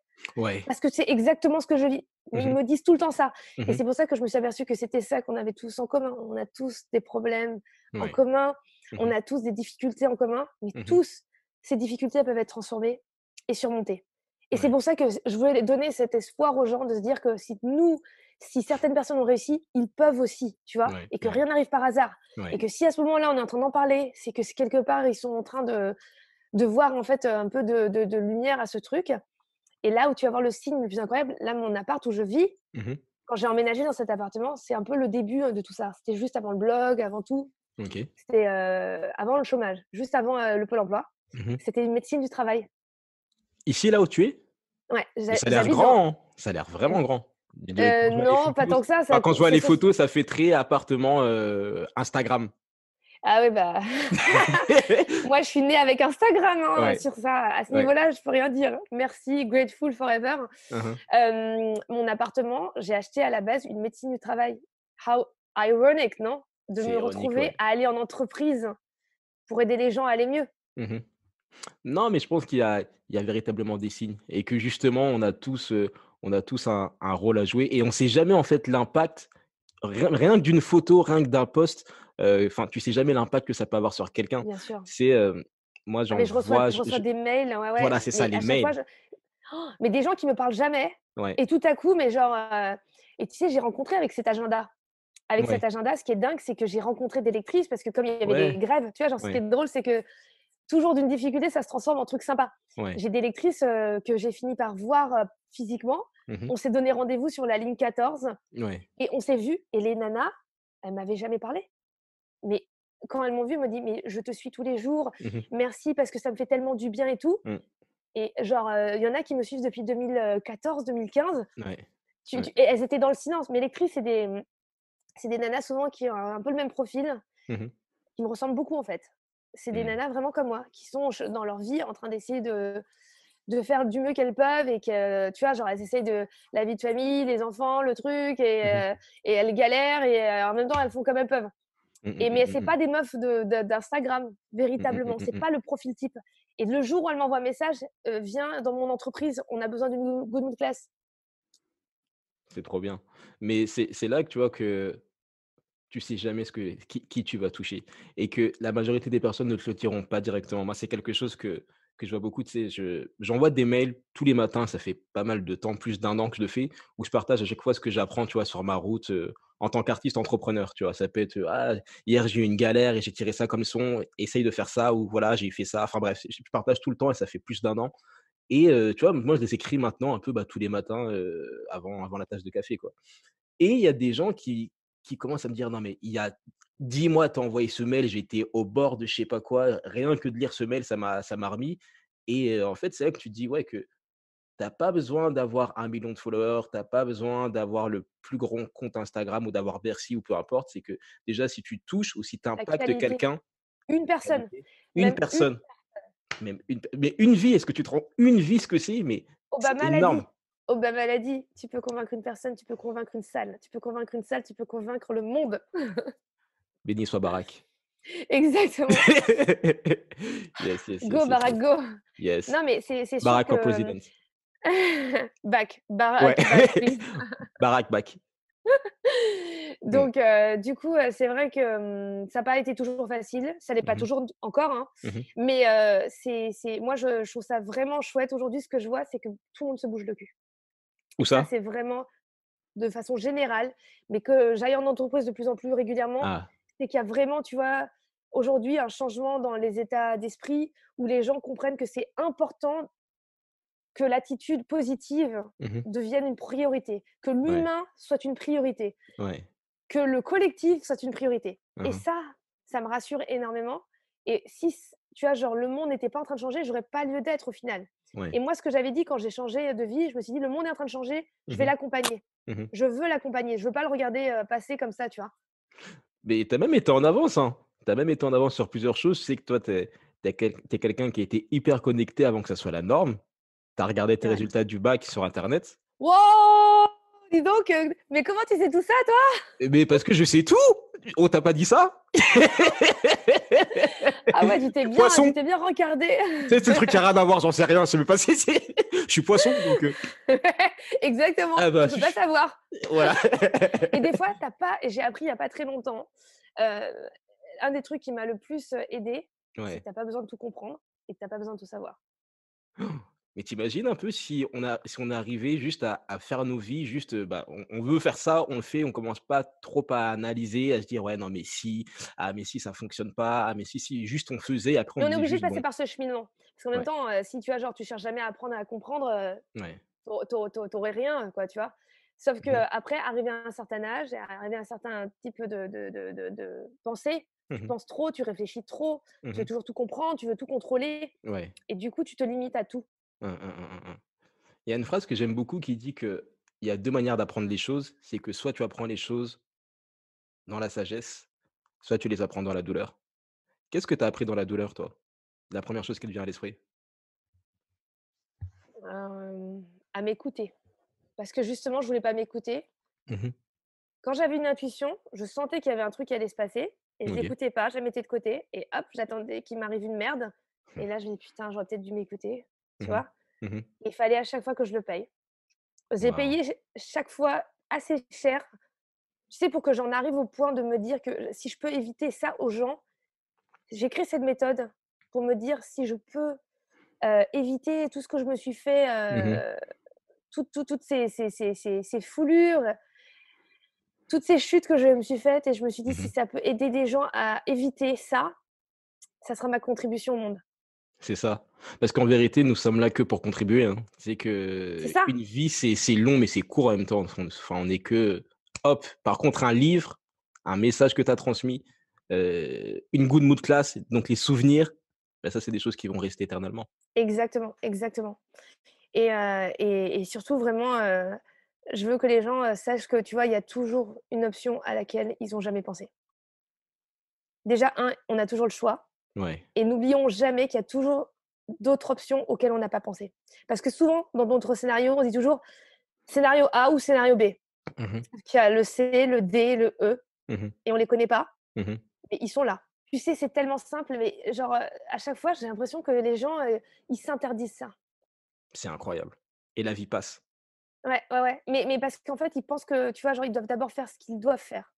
Parce que c'est exactement ce que je vis. Mmh ils me disent tout le temps ça. Et mmh c'est pour ça que je me suis aperçue que c'était ça qu'on avait tous en commun. On a tous des problèmes en commun, mmh on a tous des difficultés en commun, mais tous ces difficultés peuvent être transformées et surmontées. Et c'est pour ça que je voulais donner cet espoir aux gens de se dire que si nous, si certaines personnes ont réussi, ils peuvent aussi, tu vois, et que rien n'arrive par hasard. Et que si à ce moment-là, on est en train d'en parler, c'est que quelque part, ils sont en train de, de voir en fait un peu de, lumière à ce truc. Et là où tu vas voir le signe le plus incroyable, là, mon appart où je vis, mmh quand j'ai emménagé dans cet appartement, c'est un peu le début hein, de tout ça. C'était juste avant le blog, avant tout.
C'était
euh, avant le chômage, juste avant euh, le Pôle emploi. Mmh C'était une médecine du travail.
Ici, là où tu es
Ouais. Ça a l'air grand, hein.
ça a l'air vraiment grand. Euh,
non, pas tant que ça. quand je vois les photos,
ça fait très appartement Instagram.
Ah oui, bah. Moi, je suis née avec Instagram hein, sur ça. À ce niveau-là, je peux rien dire. Merci, grateful forever. Uh-huh. Euh, mon appartement, j'ai acheté à la base une médecine du travail. How ironic, non De me retrouver à aller en entreprise pour aider les gens à aller mieux.
Mmh non, mais je pense qu'il y, y, a véritablement des signes et que justement, on a tous, euh, on a tous un, un, rôle à jouer et on ne sait jamais en fait l'impact rien que d'une photo, rien que d'un poste, euh, enfin, tu sais jamais l'impact que ça peut avoir sur quelqu'un. C'est euh, moi, ah je reçois, des
mails. Voilà, c'est ça, les mails. Oh, mais des gens qui me parlent jamais. Et tout à coup, mais genre, euh, et tu sais, j'ai rencontré avec cet agenda. Avec cet agenda, ce qui est dingue, c'est que j'ai rencontré des lectrices parce que comme il y avait des grèves, tu vois, genre, ce qui est drôle, c'est que toujours d'une difficulté, ça se transforme en truc sympa. J'ai des lectrices que j'ai fini par voir physiquement Mmh on s'est donné rendez-vous sur la ligne 14 et on s'est vu. Et les nanas, elles m'avaient jamais parlé. Mais quand elles m'ont vu, elles m'ont dit Mais je te suis tous les jours, mmh merci parce que ça me fait tellement du bien et tout. Mmh. Et genre, il y en a qui me suivent depuis 2014, 2015. elles étaient dans le silence. Mais les c'est des, c'est des nanas souvent qui ont un peu le même profil, qui me ressemblent beaucoup en fait. C'est des nanas vraiment comme moi, qui sont dans leur vie en train d'essayer de, de faire du mieux qu'elles peuvent et que, euh, tu vois, genre, elles essayent de la vie de famille, les enfants, le truc, et, mmh euh, elles galèrent, et euh, en même temps, elles font comme elles peuvent. Mmh, mmh, et, mais c'est pas des meufs d'Instagram, de, Ce véritablement. C'est pas le profil type. Et le jour où elle m'envoie un message, vient viens dans mon entreprise, on a besoin d'une good classe.
C'est trop bien. Mais c'est là que tu vois que tu sais jamais qui, tu vas toucher. Et que la majorité des personnes ne te le diront pas directement. Moi, c'est quelque chose que que je vois beaucoup, tu sais, j'envoie des mails tous les matins, ça fait pas mal de temps, plus d'un an que je le fais, où je partage à chaque fois ce que j'apprends, tu vois, sur ma route en tant qu'artiste entrepreneur, tu vois. Ça peut être, ah, hier j'ai eu une galère et j'ai tiré ça comme son, essaye de faire ça, ou voilà, j'ai fait ça. Enfin bref, je partage tout le temps et ça fait plus d'un an. Et tu vois, moi, je les écris maintenant un peu bah, tous les matins avant, avant la tâche de café, quoi. Et il y a des gens qui, qui commence à me dire non mais il y a dix mois as envoyé ce mail, j'étais au bord de je sais pas quoi, rien que de lire ce mail ça m'a ça m'a remis. Et en fait c'est là que tu te dis ouais que t'as pas besoin d'avoir un million de followers, t'as pas besoin d'avoir le plus grand compte Instagram ou d'avoir Bercy ou peu importe, c'est que déjà si tu touches ou si tu impactes quelqu'un,
une personne,
une personne. mais une vie, est-ce que tu te rends une vie ce que c'est Mais Obama oh, énorme.
Obama l'a dit, tu peux convaincre une personne, tu peux convaincre une salle, tu peux convaincre une salle, tu peux convaincre le monde.
Béni soit Barack.
Exactement.
yes, yes, go Barack, go. Yes. Non mais c'est sûr Barack que...
back, Barack, back, Barack, Donc, mm. euh, du coup, euh, c'est vrai que mm, ça n'a pas été toujours facile. Ça n'est pas mm-hmm. toujours encore. Hein. Mm-hmm. Mais euh, c'est, moi, je, trouve ça vraiment chouette. Aujourd'hui, ce que je vois, c'est que tout le monde se bouge le cul ça, C'est vraiment de façon générale, mais que j'aille en entreprise de plus en plus régulièrement, ah. c'est qu'il y a vraiment, tu vois, aujourd'hui un changement dans les états d'esprit où les gens comprennent que c'est important que l'attitude positive mmh devienne une priorité, que l'humain soit une priorité, que le collectif soit une priorité. Mmh Et ça, ça me rassure énormément. Et si, tu vois, genre, le monde n'était pas en train de changer, j'aurais pas lieu d'être au final. Et moi, ce que j'avais dit quand j'ai changé de vie, je me suis dit, le monde est en train de changer, je vais mmh l'accompagner. Mmh je veux l'accompagner, je veux pas le regarder passer comme ça, tu vois.
Mais tu as même été en avance, hein. Tu as même été en avance sur plusieurs choses. C'est que toi, tu es, quelqu'un qui a été hyper connecté avant que ça soit la norme. Tu as regardé tes résultats du bac sur Internet.
Wow Dis donc, mais comment tu sais tout ça, toi
eh, Mais parce que je sais tout Oh, t'as pas dit ça
Ah ouais, tu t'es bien, poisson. tu bien regardé. C'est ce truc
qui a rien à voir, j'en sais rien, je sais pas si c'est. Je suis poisson, donc. Euh.
Exactement, ah bah, tu je peux pas savoir. Voilà. et des fois, t'as pas, j'ai appris il y a pas très longtemps, euh, un des trucs qui m'a le plus euh, aidé, c'est que t'as pas besoin de tout comprendre et que t'as pas besoin de tout savoir.
Oh mais t'imagines un peu si on, a, si on arrivait juste à, faire nos vies, juste euh, bah, on, veut faire ça, on le fait, on commence pas trop à analyser, à se dire ouais non mais si, ah mais si ça fonctionne pas, ah mais si si, juste on faisait après. on, est obligé de passer par
ce cheminement parce qu'en même temps, euh, si tu as genre tu cherches jamais à apprendre à comprendre, euh, tu t'aurais rien quoi, tu vois. Sauf que mmh après, arriver à un certain âge, arrivé à un certain type de, de, de, pensée, mmh tu penses trop, tu réfléchis trop, mmh tu veux toujours tout comprendre, tu veux tout contrôler. Et du coup, tu te limites à tout.
Mmh, mmh, mmh, Il y a une phrase que j'aime beaucoup qui dit qu'il y a deux manières d'apprendre les choses. C'est que soit tu apprends les choses dans la sagesse, soit tu les apprends dans la douleur. Qu'est-ce que tu as appris dans la douleur, toi La première chose qui te vient à l'esprit
à m'écouter. Parce que justement, je voulais pas m'écouter. Quand j'avais une intuition, je sentais qu'il y avait un truc qui allait se passer et je n'écoutais pas, je la mettais de côté et hop, j'attendais qu'il m'arrive une merde. Et là, je me dis putain, j'aurais peut-être dû m'écouter tu mmh vois. Mmh Il fallait à chaque fois que je le paye.
J'ai payé
chaque fois assez cher, tu sais, pour que j'en arrive au point de me dire que si je peux éviter ça aux gens, j'ai créé cette méthode pour me dire si je peux éviter tout ce que je me suis fait, mmh toutes ces, ces, ces foulures, toutes ces chutes que je me suis faites et je me suis dit si ça peut aider des gens à éviter ça, ça sera ma contribution au monde.
C'est ça. Parce qu'en vérité, nous sommes là que pour contribuer. Hein. C'est que une vie, c'est long, mais c'est court en même temps. Enfin, on n'est que hop. Par contre, un livre, un message que tu as transmis, goutte euh, de good de classe, donc les souvenirs, ben ça, c'est des choses qui vont rester éternellement.
Exactement, exactement. Et, euh, et, surtout, vraiment, euh, je veux que les gens sachent que, tu vois, il y a toujours une option à laquelle ils n'ont jamais pensé. Déjà, un, on a toujours le choix. Et n'oublions jamais qu'il y a toujours d'autres options auxquelles on n'a pas pensé. Parce que souvent, dans notre scénario on dit toujours scénario A ou scénario B. Mmh Il y a le C, le D, le E, mmh et on ne les connaît pas, mmh mais ils sont là. Tu sais, c'est tellement simple, mais genre, à chaque fois, j'ai l'impression que les gens, ils s'interdisent ça.
C'est incroyable. Et la vie passe.
Ouais, ouais, ouais. Mais, mais parce qu'en fait, ils pensent que, tu vois, genre, ils doivent d'abord faire ce qu'ils doivent faire.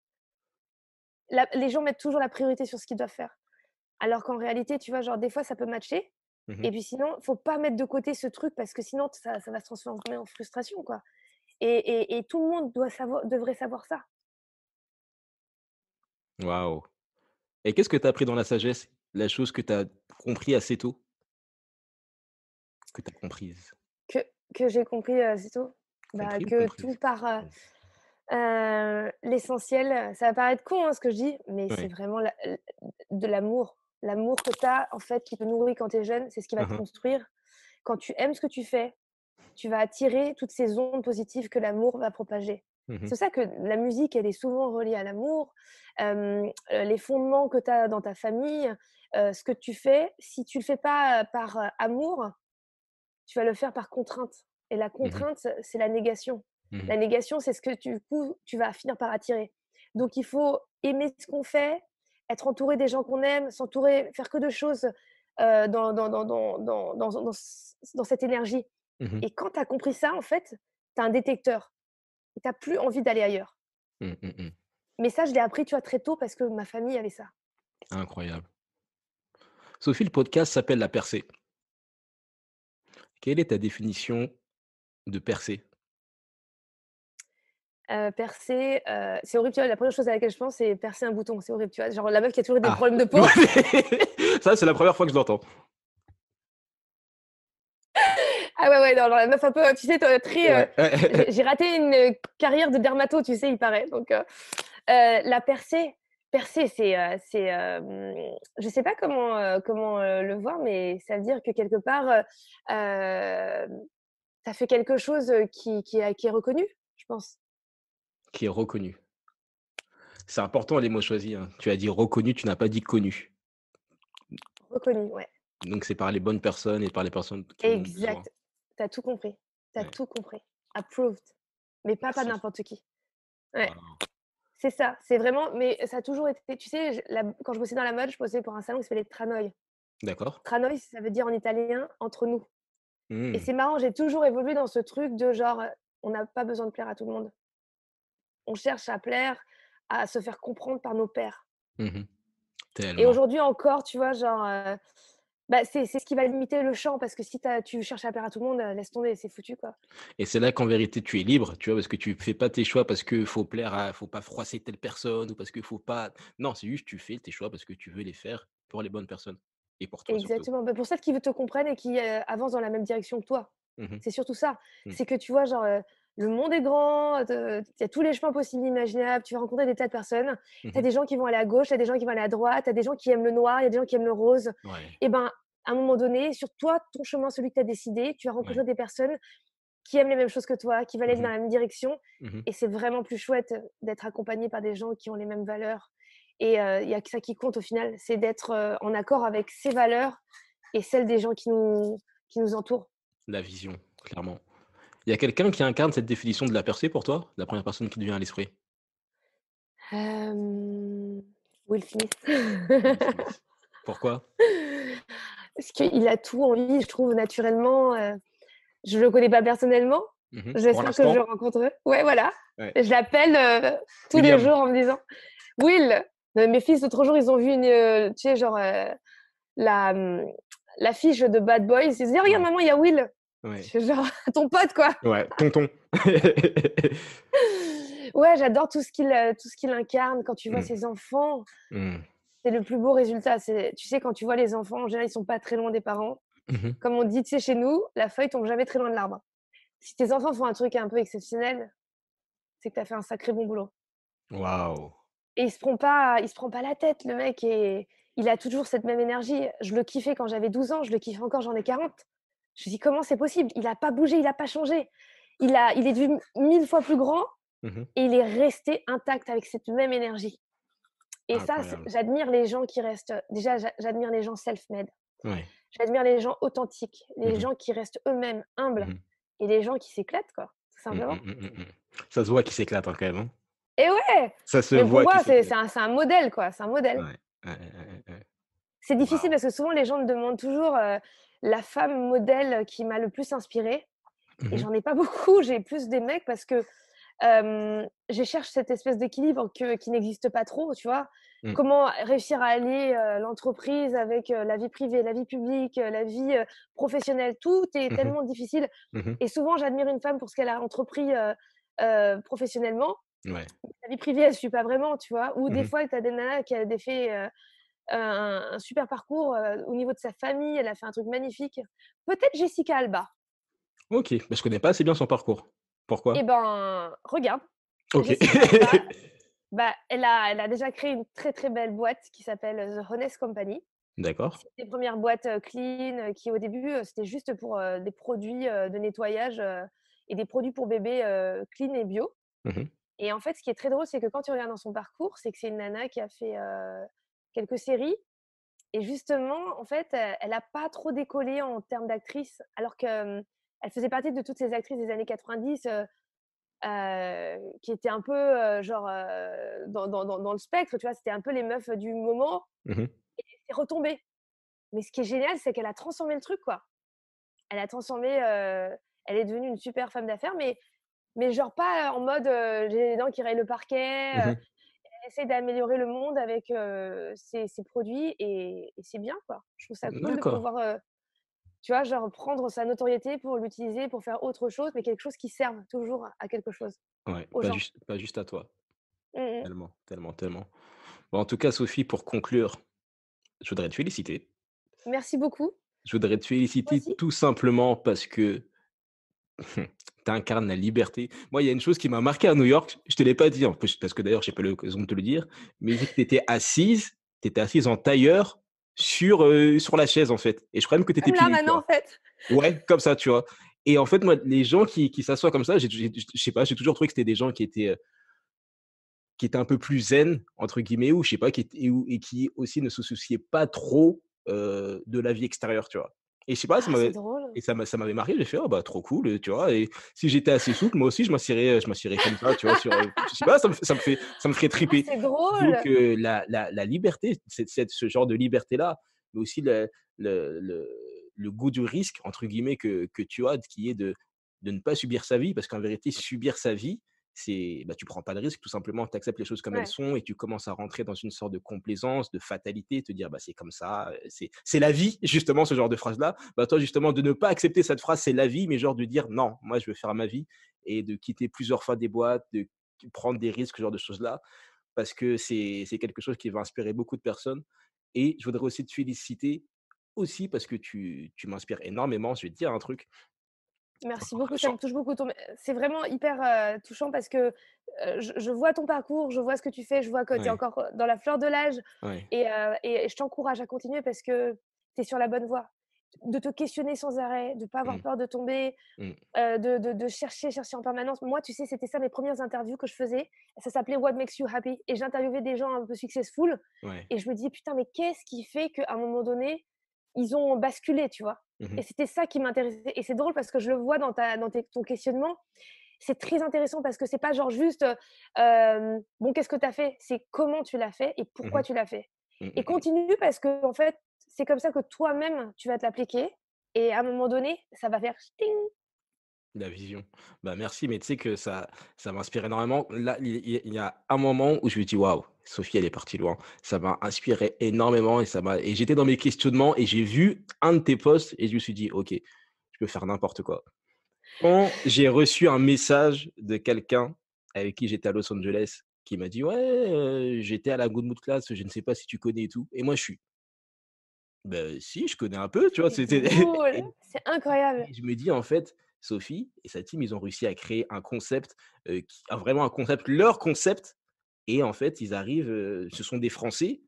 les gens mettent toujours la priorité sur ce qu'ils doivent faire. Alors qu'en réalité, tu vois, genre des fois, ça peut matcher. Mmh et puis sinon, il faut pas mettre de côté ce truc parce que sinon, ça, va se transformer en frustration, quoi. Et, tout le monde doit savoir, devrait savoir ça.
Waouh. Et qu'est-ce que tu as appris dans la sagesse La chose que tu as compris assez tôt Que tu as comprise
Que, j'ai compris assez tôt bah, Que tout part mmh. euh, l'essentiel, ça va paraître con hein, ce que je dis, mais c'est vraiment de l'amour. L'amour que tu as, en fait, qui te nourrit quand tu es jeune, c'est ce qui va te construire. Quand tu aimes ce que tu fais, tu vas attirer toutes ces ondes positives que l'amour va propager. Mmh c'est ça que la musique, elle est souvent reliée à l'amour. les fondements que tu as dans ta famille, ce que tu fais, si tu le fais pas par amour, tu vas le faire par contrainte. Et la mmh contrainte, c'est la négation. Mmh la négation, c'est ce que tu, tu vas finir par attirer. Donc il faut aimer ce qu'on fait, être entouré des gens qu'on aime, s'entourer, faire que de choses euh, dans, dans, cette énergie. Mmh et quand tu as compris ça, en fait, tu as un détecteur tu n'as plus envie d'aller ailleurs. Mmh, mmh, Mais ça, je l'ai appris, tu vois, très tôt parce que ma famille avait ça.
Incroyable. Sophie, le podcast s'appelle La percée. Quelle est ta définition de percée
euh, percer. Euh, c'est horrible, tu vois. La première chose à laquelle je pense, c'est percer un bouton. C'est horrible, tu vois. Genre la meuf qui a toujours des ah. problèmes de peau.
ça, c'est la première fois que je l'entends.
ah ouais, ouais, non, la meuf un peu, tu sais, très. Euh, j'ai raté une carrière de dermato, tu sais, il paraît. Donc, la percer percer, c'est, je sais pas comment comment le voir, mais ça veut dire que quelque part, ça fait quelque chose qui, qui, qui est reconnu, je pense
qui est reconnu. C'est important les mots choisis. Hein. Tu as dit reconnu, tu n'as pas dit connu. Reconnu, ouais. Donc c'est par les bonnes personnes et par les personnes qui
Exact. Tu as tout compris. Tu as tout compris. Approved. Mais pas par n'importe qui. Ouais. C'est ça. C'est vraiment. Mais ça a toujours été. Tu sais, quand je bossais dans la mode, je bossais pour un salon qui s'appelait Tranoi. D'accord. Tranoi, ça veut dire en italien entre nous. Et mmh. c'est marrant, j'ai toujours évolué dans ce truc de genre on n'a pas besoin de plaire à tout le monde on cherche à plaire, à se faire comprendre par nos pères.
Mmh et
aujourd'hui encore, tu vois, genre, bah, c'est ce qui va limiter le champ parce que si tu cherches à plaire à tout le monde, laisse tomber, c'est foutu quoi.
Et c'est là qu'en vérité tu es libre, tu vois, parce que tu fais pas tes choix parce qu'il faut plaire à, faut pas froisser telle personne ou parce que faut pas. Non, c'est juste tu fais tes choix parce que tu veux les faire pour les bonnes personnes et pour toi. Exactement,
bah, pour celles qui te comprennent et qui avancent dans la même direction que toi. Mmh c'est surtout ça. Mmh. C'est que tu vois, genre, le monde est grand, il y a tous les chemins possibles, imaginables, tu vas rencontrer des tas de personnes. Mmh tu as des gens qui vont aller à gauche, tu as des gens qui vont aller à droite, tu as des gens qui aiment le noir, il y a des gens qui aiment le rose. Et eh ben, à un moment donné, sur toi, ton chemin, celui que tu as décidé, tu vas rencontrer des personnes qui aiment les mêmes choses que toi, qui vont aller mmh dans la même direction. Mmh et c'est vraiment plus chouette euh, d'être accompagné par des gens qui ont les mêmes valeurs. Et euh, il y a que ça qui compte au final, c'est d'être euh, en accord avec ces valeurs et celles des gens qui nous entourent.
La vision, clairement. Il y a quelqu'un qui incarne cette définition de la percée pour toi La première personne qui te vient à l'esprit
Will Smith. Pourquoi Parce qu'il a tout envie, je trouve, naturellement. Euh, je ne le connais pas personnellement. Mmh j'espère que je le rencontre. Ouais, voilà. Je l'appelle euh, tous les jours en me disant Will euh, Mes fils, l'autre jour, ils ont vu une. tu sais, genre. la hum, l'affiche de Bad Boys. Ils se disent, regarde maman, il y a Will. Ouais. genre ton pote, quoi.
Ouais, tonton.
ouais, j'adore tout ce qu'il euh, tout ce qu'il incarne quand tu vois hmm. ses enfants. Hmm. C'est le plus beau résultat. C'est, tu sais, quand tu vois les enfants, en général, ils sont pas très loin des parents. Mmh Comme on dit, tu chez nous, la feuille tombe jamais très loin de l'arbre. Si tes enfants font un truc un peu exceptionnel, c'est que tu as fait un sacré bon boulot. Waouh. Et il se prend pas, il se prend pas la tête, le mec, et il a toujours cette même énergie. Je le kiffais quand j'avais 12 ans, je le kiffe encore, j'en ai 40. Je me dis, comment c'est possible Il n'a pas bougé, il n'a pas changé. Il, a, il est devenu mille fois plus grand mmh et il est resté intact avec cette même énergie. Et ça, j'admire les gens qui restent. Déjà, j'admire les gens self-made. J'admire les gens authentiques, les mmh gens qui restent eux-mêmes humbles mmh et les gens qui s'éclatent, quoi, tout simplement.
Ça se voit qu'ils s'éclatent quand même. Hein?
Et ouais Ça se Mais voit. C'est un, modèle, quoi. C'est un modèle. c'est difficile parce que souvent les gens me demandent toujours euh, la femme modèle qui m'a le plus inspirée. Et mmh j'en ai pas beaucoup, j'ai plus des mecs parce que je cherche cette espèce d'équilibre qui n'existe pas trop, tu vois. Mmh. Comment réussir à allier l'entreprise avec la vie privée, la vie publique, la vie professionnelle, tout est mmh tellement difficile. Et souvent, j'admire une femme pour ce qu'elle a entrepris professionnellement. La vie privée, elle ne suit pas vraiment, tu vois. Ou des fois, tu as des nanas qui a des faits un, super parcours au niveau de sa famille. Elle a fait un truc magnifique. Peut-être Jessica Alba.
Ok, mais bah, je connais pas assez bien son parcours. Pourquoi Eh
ben, regarde.
Ok.
bah, elle, a, elle a déjà créé une très très belle boîte qui s'appelle The Honest Company. D'accord. les premières boîtes clean qui, au début, c'était juste pour des produits de nettoyage et des produits pour bébés clean et bio. Mmh et en fait, ce qui est très drôle, c'est que quand tu regardes dans son parcours, c'est que c'est une nana qui a fait quelques séries. Et justement, en fait, elle n'a pas trop décollé en termes d'actrice, alors qu'elle faisait partie de toutes ces actrices des années 90 qui étaient un peu genre dans, le spectre, tu vois, c'était un peu les meufs du moment. Mmh et c'est retombé. Mais ce qui est génial, c'est qu'elle a transformé le truc, quoi. Elle a transformé, elle est devenue une super femme d'affaires, mais mais genre pas en mode j'ai les dents qui rayent le parquet, mmh essaie d'améliorer le monde avec ses, produits et, c'est bien, quoi. Je trouve ça cool de pouvoir, tu vois, genre prendre sa notoriété pour l'utiliser, pour faire autre chose, mais quelque chose qui serve toujours à quelque chose.
Ouais, pas, Juste, à toi. Mmh tellement, tellement, tellement. en tout cas, Sophie, pour conclure, je voudrais te féliciter.
Merci beaucoup.
Je voudrais te féliciter tout simplement parce que tu incarnes la liberté. Moi, il y a une chose qui m'a marqué à New York, je te l'ai pas dit parce que d'ailleurs, je n'ai pas l'occasion de te le dire, mais tu étais assise, tu étais assise en tailleur sur, euh, sur la chaise, en fait. Et je crois même que tu étais Là, maintenant, en fait. Ouais, comme ça, tu vois. Et en fait, moi, les gens qui, qui s'assoient comme ça, je sais pas, j'ai toujours trouvé que c'était des gens qui étaient. Euh, qui étaient un peu plus zen entre guillemets ou je sais pas qui et, qui aussi ne se souciaient pas trop euh, de la vie extérieure tu vois et sais pas, ça ah, m'avait et ça m'avait marqué, j'ai fait «Oh, bah trop cool, tu vois. Et si j'étais assez souple, moi aussi je m'assirais, je comme ça, tu vois. Sur, je sais pas, ça me, ça me fait, ça me ferait ah, triper. Donc la, la, la, liberté, c'est, ce genre de liberté là, mais aussi le, le, le, goût du risque entre guillemets que, que tu as, qui est de de ne pas subir sa vie, parce qu'en vérité subir sa vie, c'est bah, tu prends pas de risque, tout simplement, tu acceptes les choses comme elles sont et tu commences à rentrer dans une sorte de complaisance, de fatalité, te dire bah, c'est comme ça, euh, c'est la vie, justement, ce genre de phrase-là. Bah, toi, justement, de ne pas accepter cette phrase, c'est la vie, mais genre de dire non, moi, je veux faire ma vie et de quitter plusieurs fois des boîtes, de prendre des risques, ce genre de choses-là, parce que c'est quelque chose qui va inspirer beaucoup de personnes. Et je voudrais aussi te féliciter aussi parce que tu, tu m'inspires énormément. Je vais te dire un truc.
Merci beaucoup, ça me touche beaucoup. C'est vraiment hyper euh, touchant parce que euh, je, vois ton parcours, je vois ce que tu fais, je vois que tu es encore euh, dans la fleur de l'âge et, je t'encourage à continuer parce que tu es sur la bonne voie. De te questionner sans arrêt, de ne pas avoir mmh. peur de tomber, mmh. de, chercher, chercher en permanence. Moi, tu sais, c'était ça mes premières interviews que je faisais. Ça s'appelait What Makes You Happy. Et j'interviewais des gens un peu successful. Et je me disais, putain, mais qu'est-ce qui fait qu'à un moment donné, ils ont basculé, tu vois. Mmh et c'était ça qui m'intéressait. Et c'est drôle parce que je le vois dans, ta, dans ton questionnement. C'est très intéressant parce que c'est pas genre juste bon, qu'est-ce que tu as fait C'est comment tu l'as fait et mmh pourquoi tu l'as fait. Mmh, et continue parce que, en fait, c'est comme ça que toi-même, tu vas te l'appliquer. Et à un moment donné, ça va faire
la vision. Bah merci, mais tu sais que ça, ça m'inspire énormément. Là, il y a un moment où je me dis waouh, Sophie, elle est partie loin. Ça m'a inspiré énormément et ça m'a et j'étais dans mes questionnements et j'ai vu un de tes posts et je me suis dit ok, je peux faire n'importe quoi. Quand j'ai reçu un message de quelqu'un avec qui j'étais à Los Angeles qui m'a dit ouais, euh, j'étais à la Good Mood Class, je ne sais pas si tu connais et tout. Et moi je suis ben si, je connais un peu, tu vois. C'était
c'est incroyable.
je me dis en fait Sophie et sa team, ils ont réussi à créer un concept, vraiment un concept, leur concept. Et en fait, ils arrivent, ce sont des Français,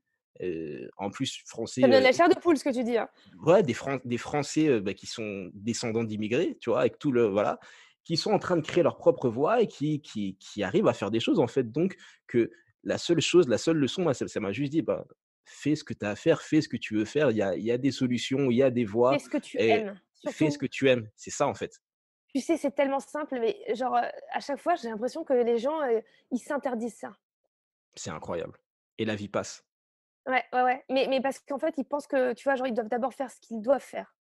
en plus français. Ça donne la
chair de poule ce que tu dis. Hein.
Ouais, des, des Français bah, qui sont descendants d'immigrés, tu vois, avec tout le. Voilà qui sont en train de créer leur propre voie et qui, qui, qui arrivent à faire des choses, en fait. Donc, que la seule chose, la seule leçon, ça m'a juste dit, bah, fais ce que tu as à faire, fais ce que tu veux faire. Il y a, y a des solutions, il y a des voies. Fais ce que tu aimes. Fais ce que tu aimes. C'est ça, en fait.
Tu sais, c'est tellement simple, mais genre, à chaque fois, j'ai l'impression que les gens, ils s'interdisent ça.
C'est incroyable. Et la vie passe.
Ouais, ouais, ouais. Mais, parce qu'en fait, ils pensent que, tu vois, genre, ils doivent d'abord faire ce qu'ils doivent faire.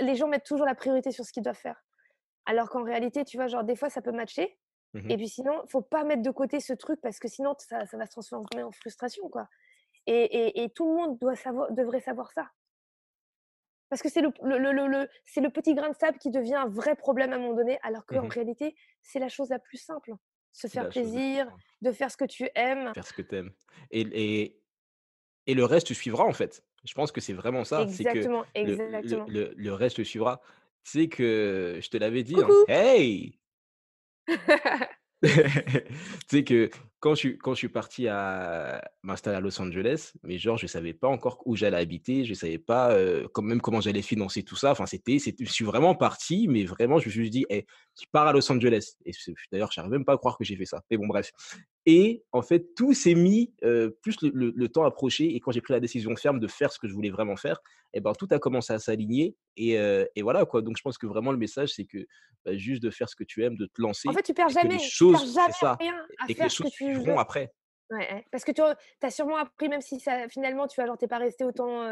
les gens mettent toujours la priorité sur ce qu'ils doivent faire. Alors qu'en réalité, tu vois, genre, des fois, ça peut matcher. Mmh et puis sinon, faut pas mettre de côté ce truc parce que sinon, ça, ça va se transformer en frustration, quoi. Et, et, et tout le monde doit savoir, devrait savoir ça. Parce que c'est le, c'est le petit grain de sable qui devient un vrai problème à un moment donné, alors mmh qu'en réalité, c'est la chose la plus simple. Se faire plaisir, de... faire ce que tu aimes. Faire
ce que tu aimes. Et, et, le reste suivra, en fait. Je pense que c'est vraiment ça. Exactement, que exactement. Le, reste suivra. Tu sais que je te l'avais dit, hein. hey tu sais que quand je, quand je suis parti à m'installer à Los Angeles, mais genre, je ne savais pas encore où j'allais habiter, je ne savais pas euh, quand même comment j'allais financer tout ça. Enfin, c'était, je suis vraiment parti, mais vraiment, je me suis dit, Tu «Eh, pars à Los Angeles. Et d'ailleurs, je n'arrive même pas à croire que j'ai fait ça. Mais bon, bref. Et en fait, tout s'est mis, euh, plus le, temps approché, et quand j'ai pris la décision ferme de faire ce que je voulais vraiment faire, et eh ben, tout a commencé à s'aligner. Euh, et, voilà, quoi. Donc, je pense que vraiment, le message, c'est que bah, juste de faire ce que tu aimes, de te lancer. En fait, tu perds jamais, tu perds jamais rien à faire tu après.
Parce que tu as sûrement appris, même si finalement, tu n'es pas resté autant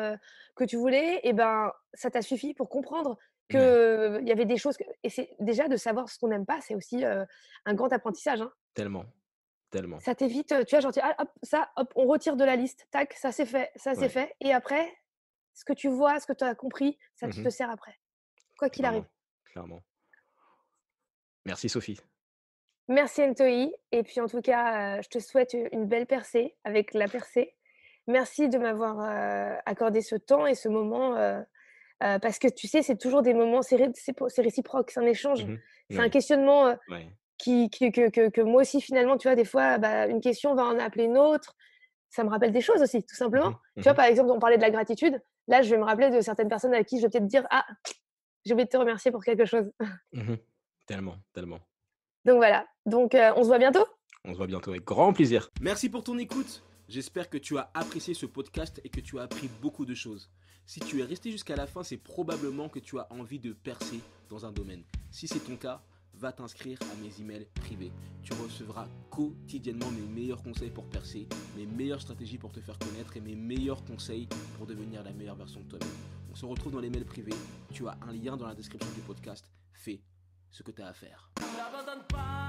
que tu voulais, et ben, ça t'a suffi pour comprendre qu'il il y avait des choses. Et c'est déjà de savoir ce qu'on n'aime pas, c'est aussi un grand apprentissage. Hein.
Tellement. Tellement.
Ça t'évite, tu as genre, ah, hop, ça, hop, on retire de la liste, tac, ça c'est fait, ça fait. Et après, ce que tu vois, ce que tu as compris, ça mmh te sert après. Quoi qu'il arrive.
Clairement. Merci Sophie.
Merci Ntoyi. Et puis en tout cas, euh, je te souhaite euh, une belle percée avec la percée. Merci de m'avoir euh, accordé ce temps et ce moment. parce que tu sais, c'est toujours des moments, c'est réciproque, c'est un échange, mmh c'est un questionnement qui, que, que, moi aussi, finalement, tu vois, des fois, bah, une question va en appeler une autre. Ça me rappelle des choses aussi, tout mmh simplement. tu vois, mmh par exemple, on parlait de la gratitude. Là, je vais me rappeler de certaines personnes à qui je vais peut-être dire Ah, j'ai oublié de te remercier pour quelque chose.
tellement, tellement.
Donc voilà. Donc euh, on se voit bientôt.
On se voit bientôt avec grand plaisir. Merci pour ton écoute. J'espère que tu as apprécié ce podcast et que tu as appris beaucoup de choses. Si tu es resté jusqu'à la fin, c'est probablement que tu as envie de percer dans un domaine. Si c'est ton cas, va t'inscrire à mes emails privés. Tu recevras quotidiennement mes meilleurs conseils pour percer, mes meilleures stratégies pour te faire connaître et mes meilleurs conseils pour devenir la meilleure version de toi-même. On se retrouve dans les mails privés. Tu as un lien dans la description du podcast. Fais ce que tu as à faire. on fire.